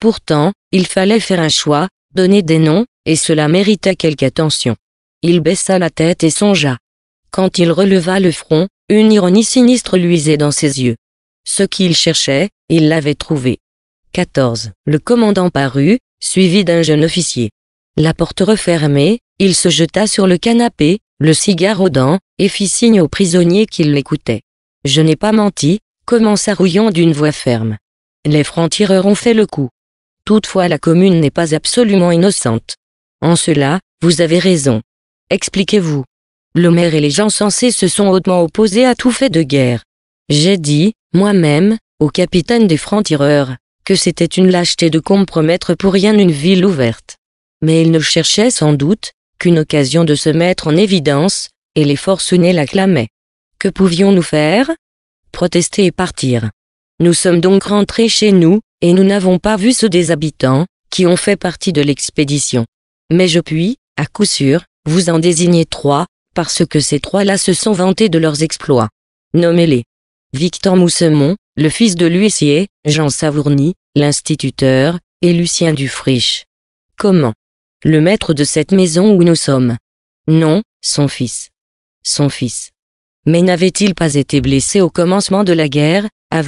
Pourtant, il fallait faire un choix, donner des noms, et cela méritait quelque attention. Il baissa la tête et songea. Quand il releva le front, une ironie sinistre luisait dans ses yeux. Ce qu'il cherchait, il l'avait trouvé. 14. Le commandant parut, suivi d'un jeune officier. La porte refermée, il se jeta sur le canapé, le cigare aux dents, et fit signe aux prisonniers qu'il l'écoutait. Je n'ai pas menti, commença Rouillon d'une voix ferme. Les francs-tireurs ont fait le coup. Toutefois la commune n'est pas absolument innocente. En cela, vous avez raison. Expliquez-vous. Le maire et les gens censés se sont hautement opposés à tout fait de guerre. J'ai dit, moi-même, au capitaine des francs-tireurs, que c'était une lâcheté de compromettre pour rien une ville ouverte mais il ne cherchait sans doute qu'une occasion de se mettre en évidence, et les forcenés l'acclamaient. Que pouvions-nous faire Protester et partir. Nous sommes donc rentrés chez nous, et nous n'avons pas vu ceux des habitants, qui ont fait partie de l'expédition. Mais je puis, à coup sûr, vous en désigner trois, parce que ces trois-là se sont vantés de leurs exploits. Nommez-les. Victor Moussemont, le fils de l'huissier, Jean Savourny, l'instituteur, et Lucien Dufriche. Comment le maître de cette maison où nous sommes. Non, son fils. Son fils. Mais n'avait-il pas été blessé au commencement de la guerre, à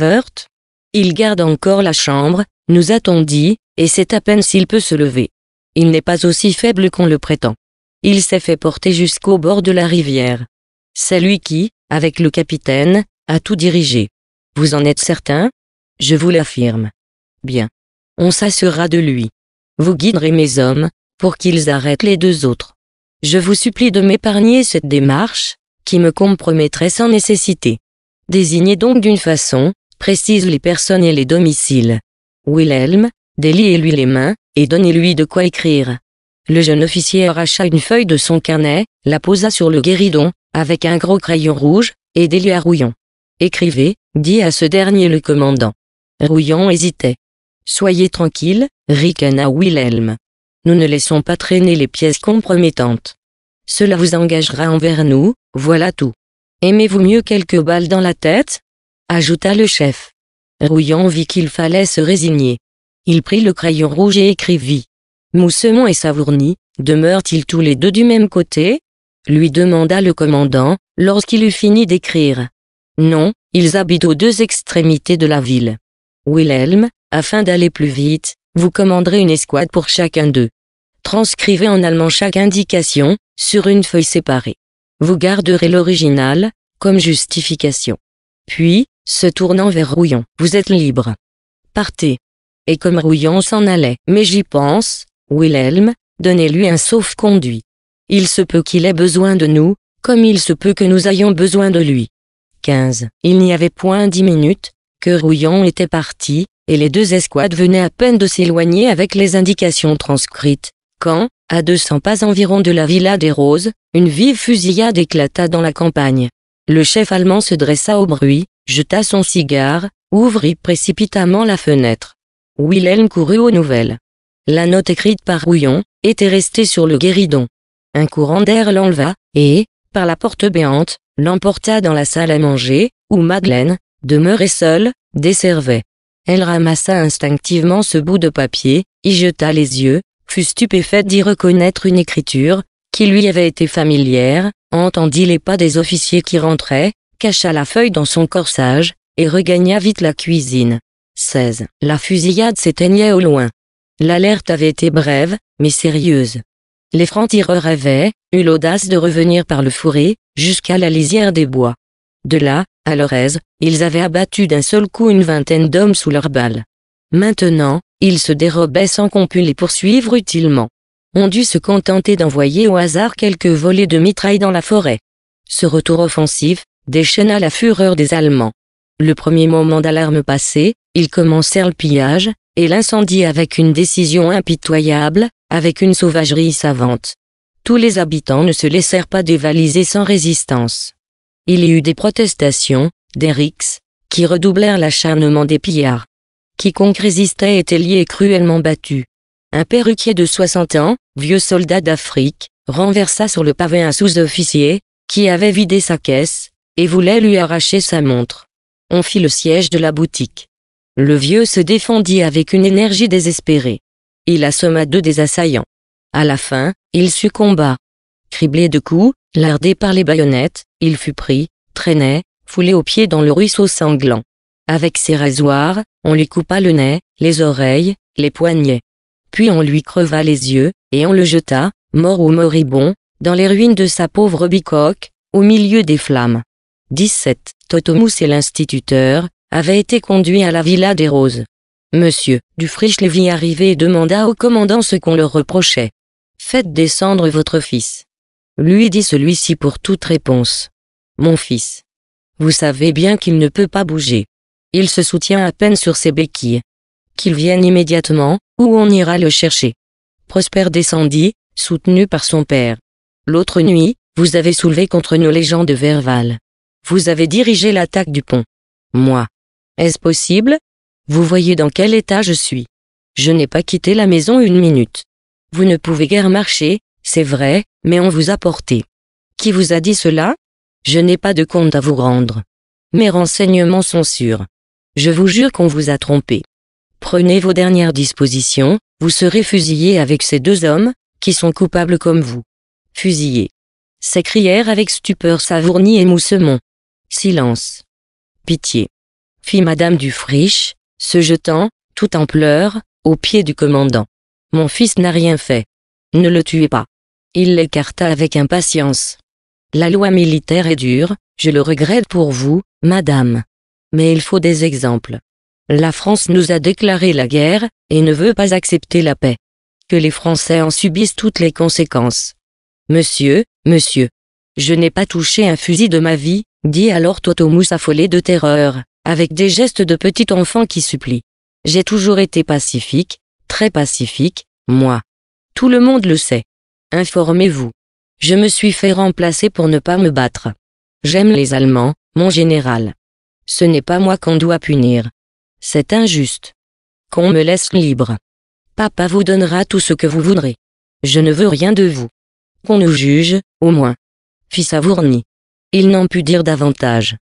Il garde encore la chambre, nous a-t-on dit, et c'est à peine s'il peut se lever. Il n'est pas aussi faible qu'on le prétend. Il s'est fait porter jusqu'au bord de la rivière. C'est lui qui, avec le capitaine, a tout dirigé. Vous en êtes certain Je vous l'affirme. Bien. On s'assurera de lui. Vous guiderez mes hommes, pour qu'ils arrêtent les deux autres. Je vous supplie de m'épargner cette démarche, qui me compromettrait sans nécessité. Désignez donc d'une façon, précise les personnes et les domiciles. Wilhelm, déliez-lui les mains, et donnez-lui de quoi écrire. Le jeune officier arracha une feuille de son carnet, la posa sur le guéridon, avec un gros crayon rouge, et délia Rouillon. Écrivez, dit à ce dernier le commandant. Rouillon hésitait. Soyez tranquille, ricana Wilhelm nous ne laissons pas traîner les pièces compromettantes. Cela vous engagera envers nous, voilà tout. Aimez-vous mieux quelques balles dans la tête ajouta le chef. Rouillant vit qu'il fallait se résigner. Il prit le crayon rouge et écrivit. Moussemont et Savourny, demeurent-ils tous les deux du même côté lui demanda le commandant, lorsqu'il eut fini d'écrire. Non, ils habitent aux deux extrémités de la ville. Wilhelm, afin d'aller plus vite, vous commanderez une escouade pour chacun d'eux. Transcrivez en allemand chaque indication, sur une feuille séparée. Vous garderez l'original, comme justification. Puis, se tournant vers Rouillon, vous êtes libre. Partez. Et comme Rouillon s'en allait, mais j'y pense, Wilhelm, donnez-lui un sauf-conduit. Il se peut qu'il ait besoin de nous, comme il se peut que nous ayons besoin de lui. 15. Il n'y avait point dix minutes, que Rouillon était parti, et les deux escouades venaient à peine de s'éloigner avec les indications transcrites, quand, à cents pas environ de la Villa des Roses, une vive fusillade éclata dans la campagne. Le chef allemand se dressa au bruit, jeta son cigare, ouvrit précipitamment la fenêtre. Wilhelm courut aux nouvelles. La note écrite par Rouillon était restée sur le guéridon. Un courant d'air l'enleva, et, par la porte béante, l'emporta dans la salle à manger, où Madeleine, demeurée seule, desservait. Elle ramassa instinctivement ce bout de papier, y jeta les yeux, fut stupéfait d'y reconnaître une écriture, qui lui avait été familière, entendit les pas des officiers qui rentraient, cacha la feuille dans son corsage, et regagna vite la cuisine. 16. La fusillade s'éteignait au loin. L'alerte avait été brève, mais sérieuse. Les francs-tireurs avaient eu l'audace de revenir par le fourré, jusqu'à la lisière des bois. De là, à leur aise, ils avaient abattu d'un seul coup une vingtaine d'hommes sous leurs balles. Maintenant, ils se dérobaient sans qu'on pût les poursuivre utilement. On dut se contenter d'envoyer au hasard quelques volées de mitraille dans la forêt. Ce retour offensif déchaîna la fureur des Allemands. Le premier moment d'alarme passé, ils commencèrent le pillage, et l'incendie avec une décision impitoyable, avec une sauvagerie savante. Tous les habitants ne se laissèrent pas dévaliser sans résistance. Il y eut des protestations, des rixes, qui redoublèrent l'acharnement des pillards. Quiconque résistait était lié et cruellement battu. Un perruquier de 60 ans, vieux soldat d'Afrique, renversa sur le pavé un sous-officier, qui avait vidé sa caisse, et voulait lui arracher sa montre. On fit le siège de la boutique. Le vieux se défendit avec une énergie désespérée. Il assomma deux des assaillants. À la fin, il succomba. Criblé de coups, lardé par les baïonnettes, il fut pris, traîné, foulé aux pieds dans le ruisseau sanglant. Avec ses rasoirs, on lui coupa le nez, les oreilles, les poignets. Puis on lui creva les yeux, et on le jeta, mort ou moribond, dans les ruines de sa pauvre bicoque, au milieu des flammes. 17. Totomus et l'instituteur, avaient été conduits à la Villa des Roses. Monsieur, Dufriche les vit arriver et demanda au commandant ce qu'on leur reprochait. Faites descendre votre fils. Lui dit celui-ci pour toute réponse. Mon fils. Vous savez bien qu'il ne peut pas bouger. Il se soutient à peine sur ses béquilles. Qu'il vienne immédiatement, ou on ira le chercher. Prosper descendit, soutenu par son père. L'autre nuit, vous avez soulevé contre nous les gens de Verval. Vous avez dirigé l'attaque du pont. Moi. Est-ce possible Vous voyez dans quel état je suis. Je n'ai pas quitté la maison une minute. Vous ne pouvez guère marcher, c'est vrai, mais on vous a porté. Qui vous a dit cela Je n'ai pas de compte à vous rendre. Mes renseignements sont sûrs. Je vous jure qu'on vous a trompé. Prenez vos dernières dispositions, vous serez fusillés avec ces deux hommes, qui sont coupables comme vous. Fusillés. S'écrièrent avec stupeur Savourny et Moussemont. Silence. Pitié. Fit Madame Dufriche, se jetant, tout en pleurs, aux pieds du commandant. Mon fils n'a rien fait. Ne le tuez pas. Il l'écarta avec impatience. La loi militaire est dure, je le regrette pour vous, madame, mais il faut des exemples. La France nous a déclaré la guerre, et ne veut pas accepter la paix. Que les Français en subissent toutes les conséquences. Monsieur, monsieur. Je n'ai pas touché un fusil de ma vie, dit alors Totomus affolé de terreur, avec des gestes de petit enfant qui supplie. J'ai toujours été pacifique, très pacifique, moi. Tout le monde le sait. Informez-vous. Je me suis fait remplacer pour ne pas me battre. J'aime les Allemands, mon général. Ce n'est pas moi qu'on doit punir. C'est injuste. Qu'on me laisse libre. Papa vous donnera tout ce que vous voudrez. Je ne veux rien de vous. Qu'on nous juge, au moins. Fit Savourny. Il n'en put dire davantage.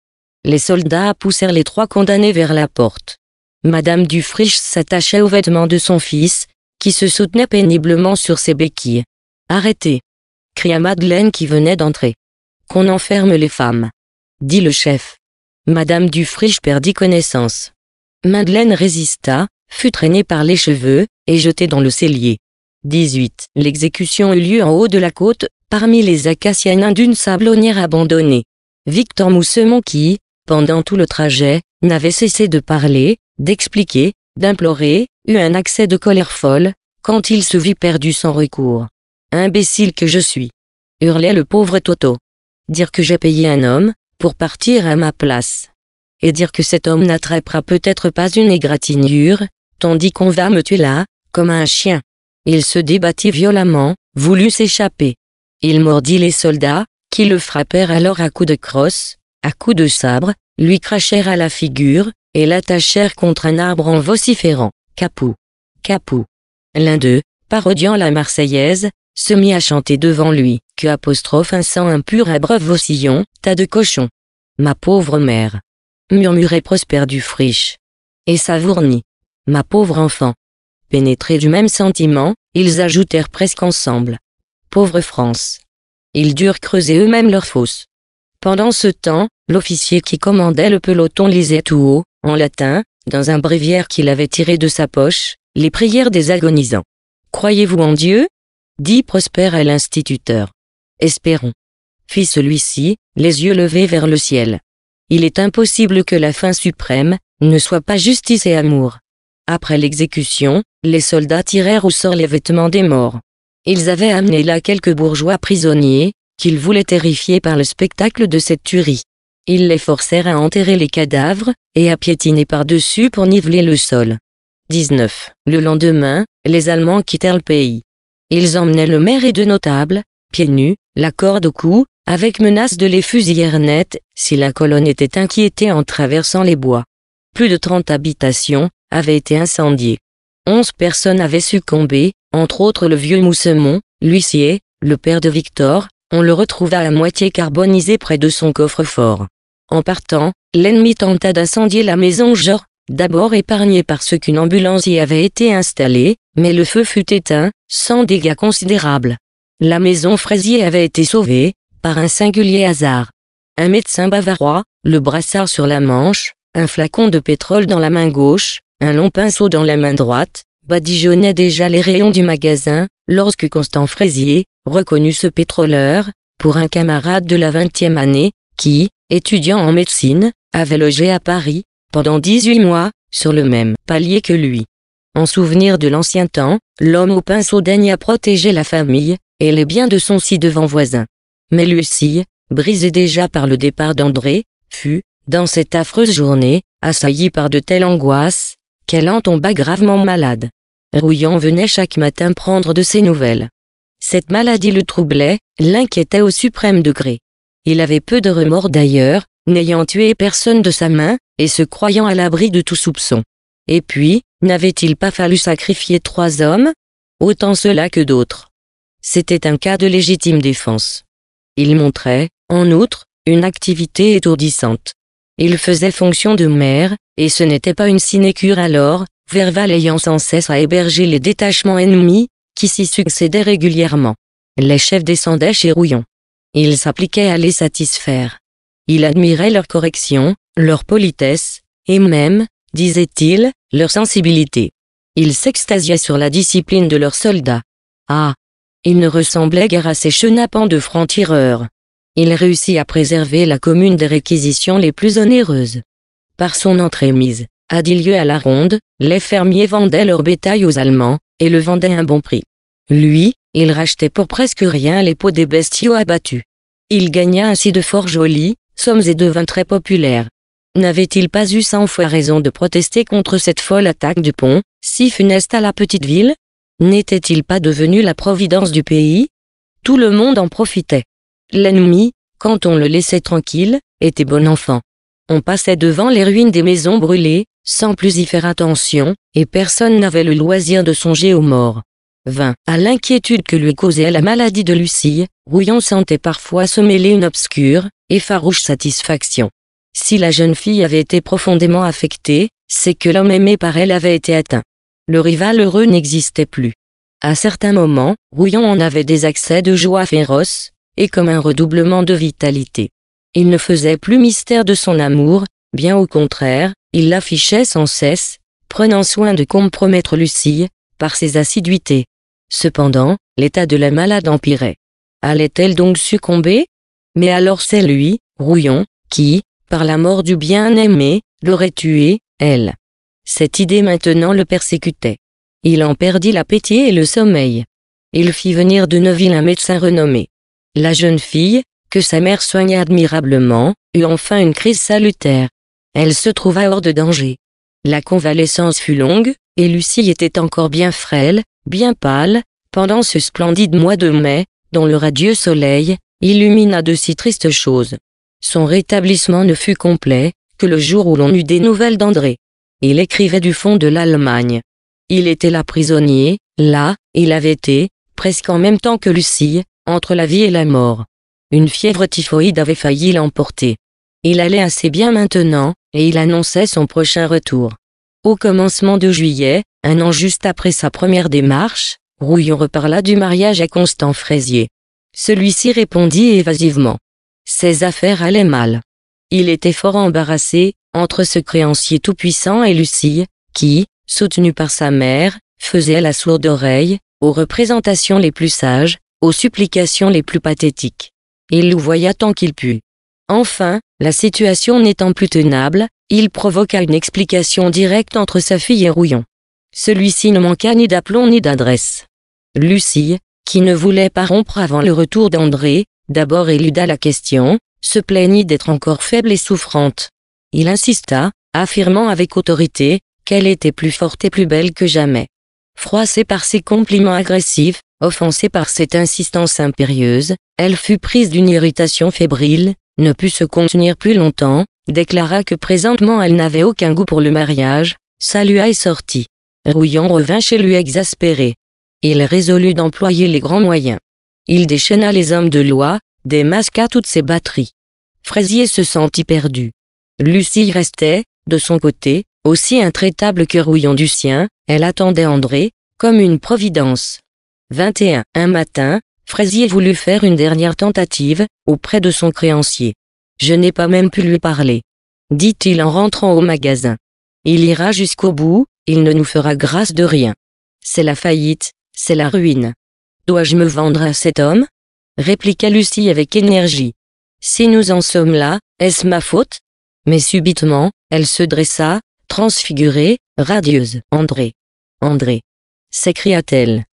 Les soldats poussèrent les trois condamnés vers la porte. Madame Dufriche s'attachait aux vêtements de son fils, qui se soutenait péniblement sur ses béquilles. Arrêtez cria Madeleine qui venait d'entrer. Qu'on enferme les femmes dit le chef. Madame Dufriche perdit connaissance. Madeleine résista, fut traînée par les cheveux, et jetée dans le cellier. 18. L'exécution eut lieu en haut de la côte, parmi les acacianins d'une sablonnière abandonnée. Victor Moussemont qui, pendant tout le trajet, n'avait cessé de parler, d'expliquer, d'implorer, eut un accès de colère folle, quand il se vit perdu sans recours. Imbécile que je suis hurlait le pauvre Toto. Dire que j'ai payé un homme, pour partir à ma place. Et dire que cet homme n'attrapera peut-être pas une égratignure, tandis qu'on va me tuer là, comme un chien. Il se débattit violemment, voulut s'échapper. Il mordit les soldats, qui le frappèrent alors à coups de crosse, à coups de sabre, lui crachèrent à la figure, et l'attachèrent contre un arbre en vociférant « Capou Capou !» L'un d'eux, parodiant la Marseillaise, se mit à chanter devant lui que apostrophe un sang impur abreuve vos sillons, tas de cochons. Ma pauvre mère. Murmurait Prosper du friche. Et Savourny. Ma pauvre enfant. Pénétrés du même sentiment, ils ajoutèrent presque ensemble. Pauvre France. Ils durent creuser eux-mêmes leurs fosse Pendant ce temps, l'officier qui commandait le peloton lisait tout haut, en latin, dans un bréviaire qu'il avait tiré de sa poche, les prières des agonisants. Croyez-vous en Dieu dit Prosper à l'instituteur espérons. Fit celui-ci, les yeux levés vers le ciel. Il est impossible que la fin suprême ne soit pas justice et amour. Après l'exécution, les soldats tirèrent au sort les vêtements des morts. Ils avaient amené là quelques bourgeois prisonniers, qu'ils voulaient terrifier par le spectacle de cette tuerie. Ils les forcèrent à enterrer les cadavres, et à piétiner par-dessus pour niveler le sol. 19. Le lendemain, les Allemands quittèrent le pays. Ils emmenaient le maire et deux notables, pieds nus, la corde au cou, avec menace de les fusiller net, si la colonne était inquiétée en traversant les bois. Plus de 30 habitations avaient été incendiées. Onze personnes avaient succombé, entre autres le vieux Moussemont, l'huissier, le père de Victor, on le retrouva à moitié carbonisé près de son coffre-fort. En partant, l'ennemi tenta d'incendier la maison genre, d'abord épargnée parce qu'une ambulance y avait été installée, mais le feu fut éteint, sans dégâts considérables. La maison Fraisier avait été sauvée, par un singulier hasard. Un médecin bavarois, le brassard sur la manche, un flacon de pétrole dans la main gauche, un long pinceau dans la main droite, badigeonnait déjà les rayons du magasin, lorsque Constant Fraisier reconnut ce pétroleur, pour un camarade de la vingtième année, qui, étudiant en médecine, avait logé à Paris, pendant 18 mois, sur le même palier que lui. En souvenir de l'ancien temps, l'homme au pinceau à protéger la famille, et les biens de son ci-devant voisin. Mais Lucie, brisée déjà par le départ d'André, fut, dans cette affreuse journée, assaillie par de telles angoisses, qu'elle en tomba gravement malade. Rouillant venait chaque matin prendre de ses nouvelles. Cette maladie le troublait, l'inquiétait au suprême degré. Il avait peu de remords d'ailleurs, n'ayant tué personne de sa main, et se croyant à l'abri de tout soupçon. Et puis, n'avait-il pas fallu sacrifier trois hommes Autant cela que d'autres. C'était un cas de légitime défense. Il montrait, en outre, une activité étourdissante. Il faisait fonction de maire, et ce n'était pas une sinécure alors, Verval ayant sans cesse à héberger les détachements ennemis, qui s'y succédaient régulièrement. Les chefs descendaient chez Rouillon. Il s'appliquait à les satisfaire. Il admirait leur correction, leur politesse, et même, disait-il, leur sensibilité. Il s'extasiait sur la discipline de leurs soldats. Ah, il ne ressemblait guère à ces chenapans de francs-tireurs. Il réussit à préserver la commune des réquisitions les plus onéreuses. Par son entremise, à dix lieues à la ronde, les fermiers vendaient leur bétail aux Allemands, et le vendaient à un bon prix. Lui, il rachetait pour presque rien les peaux des bestiaux abattus. Il gagna ainsi de fort jolies sommes et devint très populaire. N'avait-il pas eu cent fois raison de protester contre cette folle attaque du pont, si funeste à la petite ville N'était-il pas devenu la providence du pays Tout le monde en profitait. L'ennemi, quand on le laissait tranquille, était bon enfant. On passait devant les ruines des maisons brûlées, sans plus y faire attention, et personne n'avait le loisir de songer aux morts. 20. À l'inquiétude que lui causait la maladie de Lucie, Rouillon sentait parfois se mêler une obscure, et farouche satisfaction. Si la jeune fille avait été profondément affectée, c'est que l'homme aimé par elle avait été atteint. Le rival heureux n'existait plus. À certains moments, Rouillon en avait des accès de joie féroce, et comme un redoublement de vitalité. Il ne faisait plus mystère de son amour, bien au contraire, il l'affichait sans cesse, prenant soin de compromettre Lucie, par ses assiduités. Cependant, l'état de la malade empirait. Allait-elle donc succomber Mais alors c'est lui, Rouillon, qui, par la mort du bien-aimé, l'aurait tuée, elle. Cette idée maintenant le persécutait. Il en perdit l'appétit et le sommeil. Il fit venir de Neuville un médecin renommé. La jeune fille, que sa mère soignait admirablement, eut enfin une crise salutaire. Elle se trouva hors de danger. La convalescence fut longue, et Lucie était encore bien frêle, bien pâle, pendant ce splendide mois de mai, dont le radieux soleil, illumina de si tristes choses. Son rétablissement ne fut complet, que le jour où l'on eut des nouvelles d'André. Il écrivait du fond de l'Allemagne. Il était là prisonnier, là, il avait été, presque en même temps que Lucie, entre la vie et la mort. Une fièvre typhoïde avait failli l'emporter. Il allait assez bien maintenant, et il annonçait son prochain retour. Au commencement de juillet, un an juste après sa première démarche, Rouillon reparla du mariage à Constant Fraisier. Celui-ci répondit évasivement. Ses affaires allaient mal. Il était fort embarrassé, entre ce créancier tout-puissant et Lucie, qui, soutenue par sa mère, faisait la sourde oreille, aux représentations les plus sages, aux supplications les plus pathétiques. Il louvoya tant qu'il put. Enfin, la situation n'étant plus tenable, il provoqua une explication directe entre sa fille et Rouillon. Celui-ci ne manqua ni d'aplomb ni d'adresse. Lucie, qui ne voulait pas rompre avant le retour d'André, d'abord éluda la question, se plaignit d'être encore faible et souffrante. Il insista, affirmant avec autorité, qu'elle était plus forte et plus belle que jamais. Froissée par ses compliments agressifs, offensée par cette insistance impérieuse, elle fut prise d'une irritation fébrile, ne put se contenir plus longtemps, déclara que présentement elle n'avait aucun goût pour le mariage, salua et sortit. Rouillon revint chez lui exaspéré. Il résolut d'employer les grands moyens. Il déchaîna les hommes de loi, démasqua toutes ses batteries. Fraisier se sentit perdu. Lucie restait, de son côté, aussi intraitable que Rouillon du sien, elle attendait André, comme une providence. 21. Un matin, Fraisier voulut faire une dernière tentative, auprès de son créancier. Je n'ai pas même pu lui parler. Dit-il en rentrant au magasin. Il ira jusqu'au bout, il ne nous fera grâce de rien. C'est la faillite, c'est la ruine. Dois-je me vendre à cet homme répliqua Lucie avec énergie. Si nous en sommes là, est-ce ma faute mais subitement, elle se dressa, transfigurée, radieuse. André. André. s'écria-t-elle.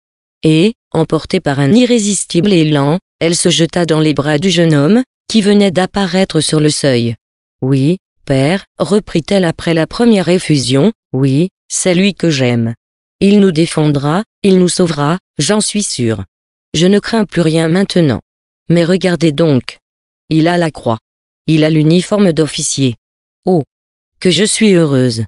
Et, emportée par un irrésistible élan, elle se jeta dans les bras du jeune homme, qui venait d'apparaître sur le seuil. Oui, père, reprit-elle après la première effusion, oui, c'est lui que j'aime. Il nous défendra, il nous sauvera, j'en suis sûre. Je ne crains plus rien maintenant. Mais regardez donc. Il a la croix. Il a l'uniforme d'officier. Oh Que je suis heureuse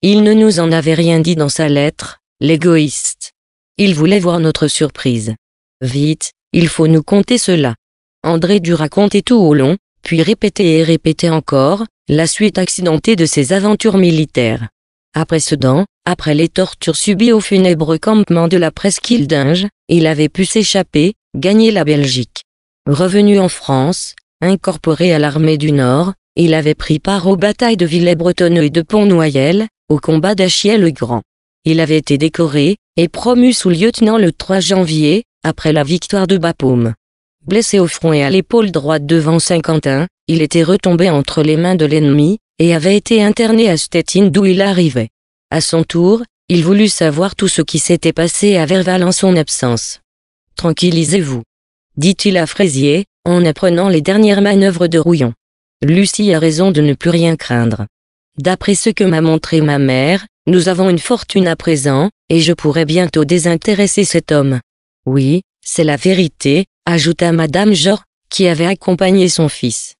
Il ne nous en avait rien dit dans sa lettre, l'égoïste. Il voulait voir notre surprise. Vite, il faut nous conter cela. André dut raconter tout au long, puis répéter et répéter encore, la suite accidentée de ses aventures militaires. Après Sedan, après les tortures subies au funèbre campement de la presqu'île d'Inge, il avait pu s'échapper, gagner la Belgique. Revenu en France, incorporé à l'armée du Nord, il avait pris part aux batailles de Villers-Bretonneux et de Pont-Noyel, au combat d'Achiel le Grand. Il avait été décoré et promu sous lieutenant le 3 janvier, après la victoire de Bapaume. Blessé au front et à l'épaule droite devant Saint-Quentin, il était retombé entre les mains de l'ennemi et avait été interné à Stettin d'où il arrivait. À son tour, il voulut savoir tout ce qui s'était passé à Verval en son absence. Tranquillisez-vous, dit-il à Fraisier, en apprenant les dernières manœuvres de Rouillon. Lucie a raison de ne plus rien craindre. D'après ce que m'a montré ma mère, nous avons une fortune à présent, et je pourrais bientôt désintéresser cet homme. Oui, c'est la vérité, ajouta Madame Georges, qui avait accompagné son fils.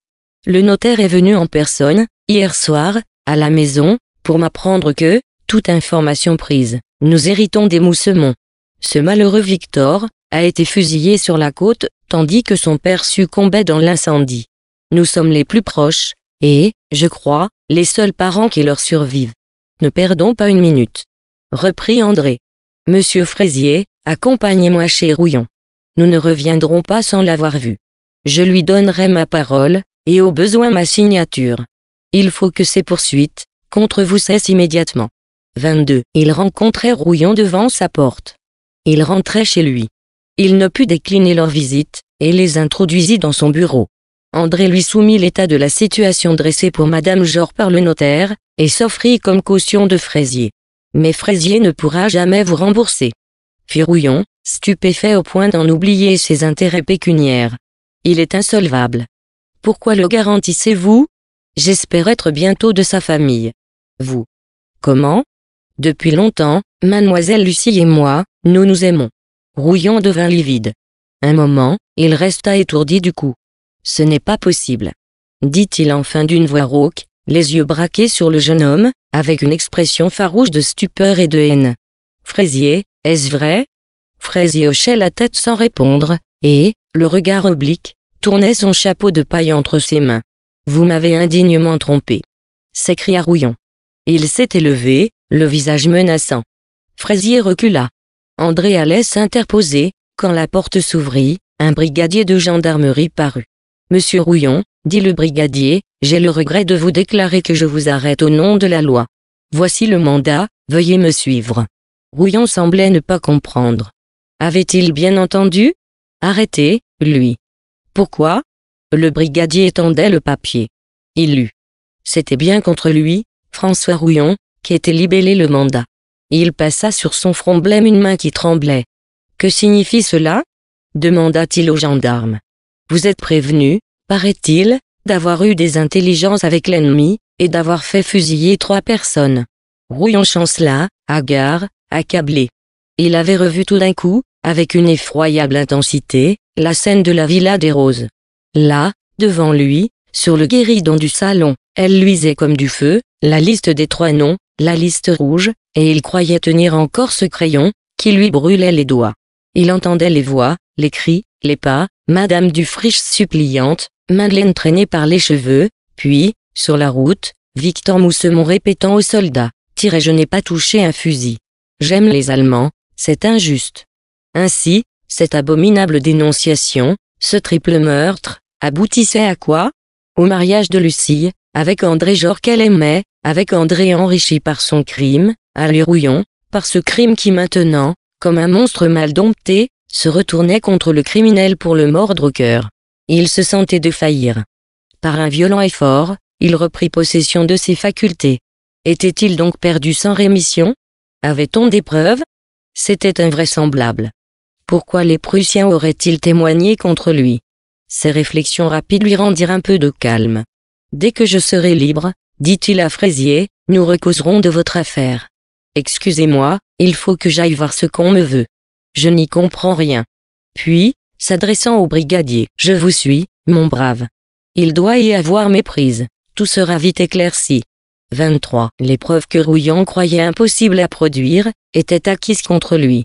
Le notaire est venu en personne, hier soir, à la maison, pour m'apprendre que, toute information prise, nous héritons des moussemons. Ce malheureux Victor, a été fusillé sur la côte, tandis que son père succombait dans l'incendie. Nous sommes les plus proches, et, je crois, les seuls parents qui leur survivent. Ne perdons pas une minute. Reprit André. Monsieur Fraisier, accompagnez-moi chez Rouillon. Nous ne reviendrons pas sans l'avoir vu. Je lui donnerai ma parole, et au besoin ma signature. Il faut que ces poursuites, contre vous cessent immédiatement. 22. Il rencontrait Rouillon devant sa porte. Il rentrait chez lui. Il ne put décliner leur visite, et les introduisit dans son bureau. André lui soumit l'état de la situation dressée pour Madame Georges par le notaire, et s'offrit comme caution de Fraisier. Mais Fraisier ne pourra jamais vous rembourser. Rouillon, stupéfait au point d'en oublier ses intérêts pécuniaires. Il est insolvable. Pourquoi le garantissez-vous J'espère être bientôt de sa famille. Vous. Comment Depuis longtemps, mademoiselle Lucie et moi, nous nous aimons. Rouillon devint livide. Un moment, il resta étourdi du coup. Ce n'est pas possible. Dit-il enfin d'une voix rauque, les yeux braqués sur le jeune homme, avec une expression farouche de stupeur et de haine. Fraisier, est-ce vrai Fraisier hochait la tête sans répondre, et, le regard oblique, tournait son chapeau de paille entre ses mains. Vous m'avez indignement trompé. s'écria Rouillon. Il s'était levé, le visage menaçant. Fraisier recula. André allait s'interposer, quand la porte s'ouvrit, un brigadier de gendarmerie parut. Monsieur Rouillon, dit le brigadier, j'ai le regret de vous déclarer que je vous arrête au nom de la loi. Voici le mandat, veuillez me suivre. Rouillon semblait ne pas comprendre. Avait-il bien entendu Arrêté, lui. Pourquoi Le brigadier étendait le papier. Il lut. C'était bien contre lui, François Rouillon, qui était libellé le mandat. Il passa sur son front blême une main qui tremblait. Que signifie cela demanda-t-il au gendarme. Vous êtes prévenu, paraît-il, d'avoir eu des intelligences avec l'ennemi, et d'avoir fait fusiller trois personnes. Rouillon chancela, hagard, accablé. Il avait revu tout d'un coup, avec une effroyable intensité, la scène de la Villa des Roses. Là, devant lui, sur le guéridon du salon, elle luisait comme du feu, la liste des trois noms, la liste rouge, et il croyait tenir encore ce crayon, qui lui brûlait les doigts. Il entendait les voix, les cris, les pas, Madame Dufriche suppliante, Madeleine traînée par les cheveux, puis, sur la route, Victor Moussemont répétant aux soldats, « je n'ai pas touché un fusil. J'aime les Allemands, c'est injuste. » Ainsi, cette abominable dénonciation, ce triple meurtre, aboutissait à quoi Au mariage de Lucie, avec André Georges qu'elle aimait, avec André enrichi par son crime, à Lurouillon, par ce crime qui maintenant, comme un monstre mal dompté, se retournait contre le criminel pour le mordre au cœur. Il se sentait de faillir. Par un violent effort, il reprit possession de ses facultés. Était-il donc perdu sans rémission Avait-on des preuves C'était invraisemblable. Pourquoi les Prussiens auraient-ils témoigné contre lui Ses réflexions rapides lui rendirent un peu de calme. Dès que je serai libre, dit-il à Fraisier, nous recauserons de votre affaire. Excusez-moi, il faut que j'aille voir ce qu'on me veut. Je n'y comprends rien. Puis, s'adressant au brigadier, je vous suis, mon brave. Il doit y avoir méprise. Tout sera vite éclairci. 23. L'épreuve que Rouillon croyait impossible à produire, était acquise contre lui.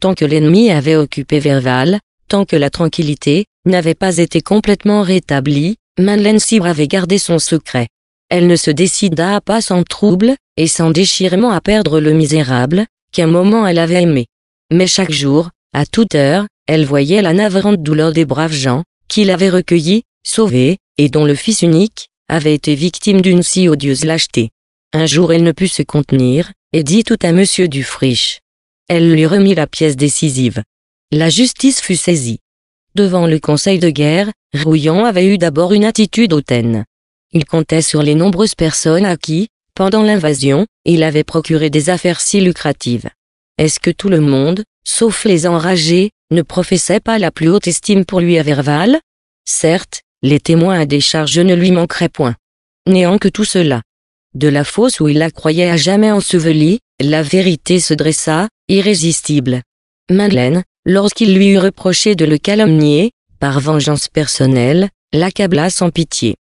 Tant que l'ennemi avait occupé Verval, tant que la tranquillité n'avait pas été complètement rétablie, Madeleine Sibre avait gardé son secret. Elle ne se décida pas sans trouble, et sans déchirement à perdre le misérable, qu'un moment elle avait aimé. Mais chaque jour, à toute heure, elle voyait la navrante douleur des braves gens, qu'il avait recueilli, sauvé, et dont le fils unique, avait été victime d'une si odieuse lâcheté. Un jour elle ne put se contenir, et dit tout à monsieur Dufriche. Elle lui remit la pièce décisive. La justice fut saisie. Devant le conseil de guerre, Rouillon avait eu d'abord une attitude hautaine. Il comptait sur les nombreuses personnes à qui, pendant l'invasion, il avait procuré des affaires si lucratives. Est-ce que tout le monde, sauf les enragés, ne professait pas la plus haute estime pour lui à Verval Certes, les témoins à décharge ne lui manqueraient point. Néant que tout cela. De la fosse où il la croyait à jamais ensevelie, la vérité se dressa, irrésistible. Madeleine, lorsqu'il lui eut reproché de le calomnier, par vengeance personnelle, l'accabla sans pitié.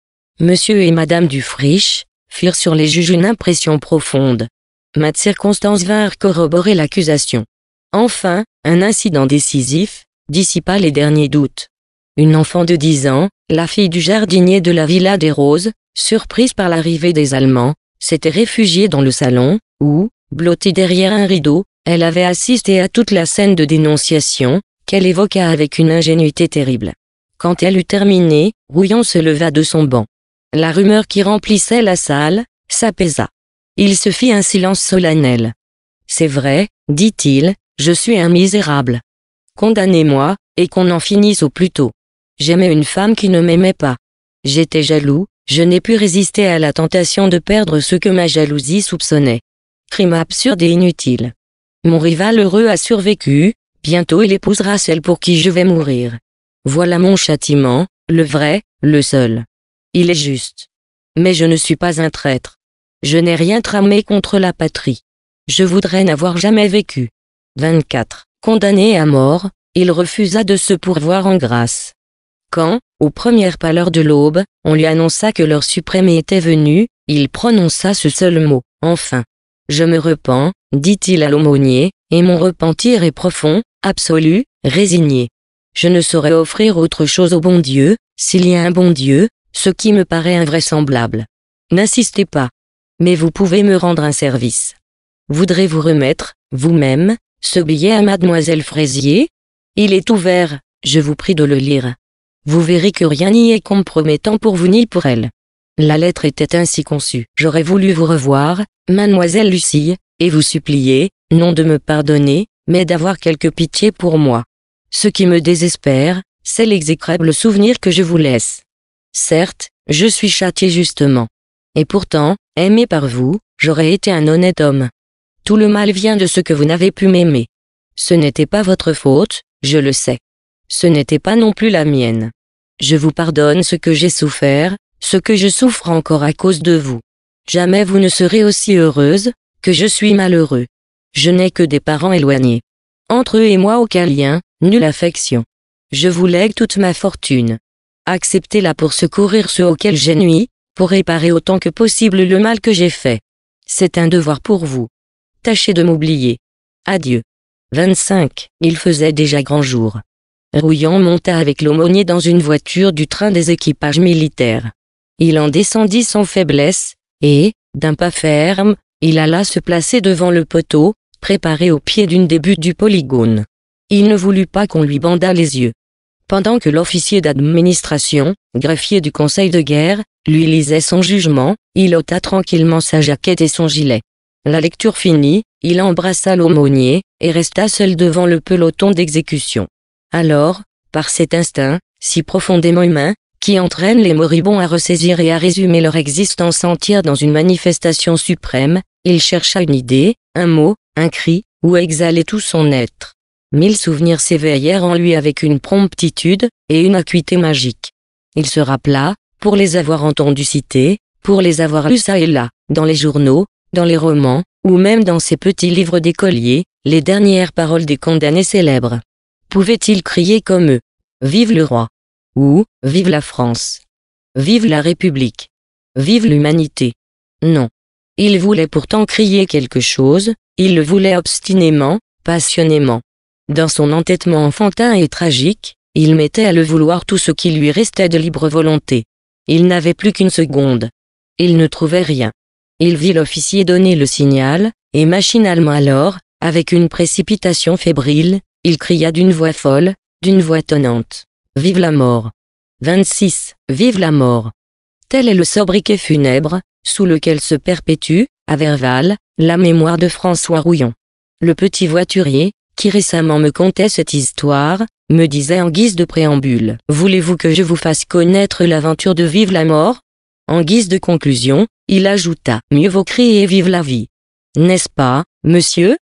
Monsieur et Madame Dufriche firent sur les juges une impression profonde, maintes circonstances vinrent corroborer l'accusation. Enfin, un incident décisif dissipa les derniers doutes. Une enfant de dix ans, la fille du jardinier de la Villa des Roses, surprise par l'arrivée des Allemands, s'était réfugiée dans le salon, où, blottie derrière un rideau, elle avait assisté à toute la scène de dénonciation, qu'elle évoqua avec une ingénuité terrible. Quand elle eut terminé, Rouillon se leva de son banc. La rumeur qui remplissait la salle s'apaisa. Il se fit un silence solennel. C'est vrai, dit-il, je suis un misérable. Condamnez-moi, et qu'on en finisse au plus tôt. J'aimais une femme qui ne m'aimait pas. J'étais jaloux, je n'ai pu résister à la tentation de perdre ce que ma jalousie soupçonnait. Crime absurde et inutile. Mon rival heureux a survécu, bientôt il épousera celle pour qui je vais mourir. Voilà mon châtiment, le vrai, le seul. Il est juste. Mais je ne suis pas un traître. Je n'ai rien tramé contre la patrie. Je voudrais n'avoir jamais vécu. 24. Condamné à mort, il refusa de se pourvoir en grâce. Quand, aux premières pâleurs de l'aube, on lui annonça que leur suprême était venu, il prononça ce seul mot, enfin. Je me repens, dit-il à l'aumônier, et mon repentir est profond, absolu, résigné. Je ne saurais offrir autre chose au bon Dieu, s'il y a un bon Dieu, ce qui me paraît invraisemblable. N'insistez pas, mais vous pouvez me rendre un service. Voudrez-vous remettre, vous-même, ce billet à mademoiselle Fraisier Il est ouvert, je vous prie de le lire. Vous verrez que rien n'y est compromettant pour vous ni pour elle. La lettre était ainsi conçue. J'aurais voulu vous revoir, mademoiselle Lucie, et vous supplier, non de me pardonner, mais d'avoir quelque pitié pour moi. Ce qui me désespère, c'est l'exécrable souvenir que je vous laisse. Certes, je suis châtié justement, et pourtant, aimé par vous, j'aurais été un honnête homme. Tout le mal vient de ce que vous n'avez pu m'aimer. Ce n'était pas votre faute, je le sais. Ce n'était pas non plus la mienne. Je vous pardonne ce que j'ai souffert, ce que je souffre encore à cause de vous. Jamais vous ne serez aussi heureuse, que je suis malheureux. Je n'ai que des parents éloignés. Entre eux et moi aucun lien, nulle affection. Je vous lègue toute ma fortune. Acceptez-la pour secourir ceux auxquels j'ai nuit, pour réparer autant que possible le mal que j'ai fait. C'est un devoir pour vous. Tâchez de m'oublier. Adieu. 25. Il faisait déjà grand jour. Rouillant monta avec l'aumônier dans une voiture du train des équipages militaires. Il en descendit sans faiblesse, et, d'un pas ferme, il alla se placer devant le poteau, préparé au pied d'une des buttes du polygone. Il ne voulut pas qu'on lui bandât les yeux pendant que l'officier d'administration, greffier du conseil de guerre, lui lisait son jugement, il ôta tranquillement sa jaquette et son gilet. La lecture finie, il embrassa l'aumônier, et resta seul devant le peloton d'exécution. Alors, par cet instinct, si profondément humain, qui entraîne les moribonds à ressaisir et à résumer leur existence entière dans une manifestation suprême, il chercha une idée, un mot, un cri, où exhaler tout son être. Mille souvenirs s'éveillèrent en lui avec une promptitude et une acuité magique. Il se rappela, pour les avoir entendus citer, pour les avoir lus ça et là, dans les journaux, dans les romans, ou même dans ses petits livres d'écoliers, les dernières paroles des condamnés célèbres. Pouvait-il crier comme eux Vive le roi Ou, Vive la France Vive la République Vive l'humanité Non. Il voulait pourtant crier quelque chose, il le voulait obstinément, passionnément. Dans son entêtement enfantin et tragique, il mettait à le vouloir tout ce qui lui restait de libre volonté. Il n'avait plus qu'une seconde. Il ne trouvait rien. Il vit l'officier donner le signal, et machinalement alors, avec une précipitation fébrile, il cria d'une voix folle, d'une voix tonnante. Vive la mort 26. Vive la mort Tel est le sobriquet funèbre, sous lequel se perpétue, à Verval, la mémoire de François Rouillon. Le petit voiturier, qui récemment me contait cette histoire, me disait en guise de préambule. Voulez-vous que je vous fasse connaître l'aventure de Vive la mort En guise de conclusion, il ajouta. Mieux vaut crier Vive la vie. N'est-ce pas, monsieur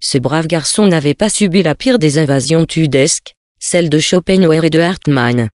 Ce brave garçon n'avait pas subi la pire des invasions tudesques, celle de Schopenhauer et de Hartmann.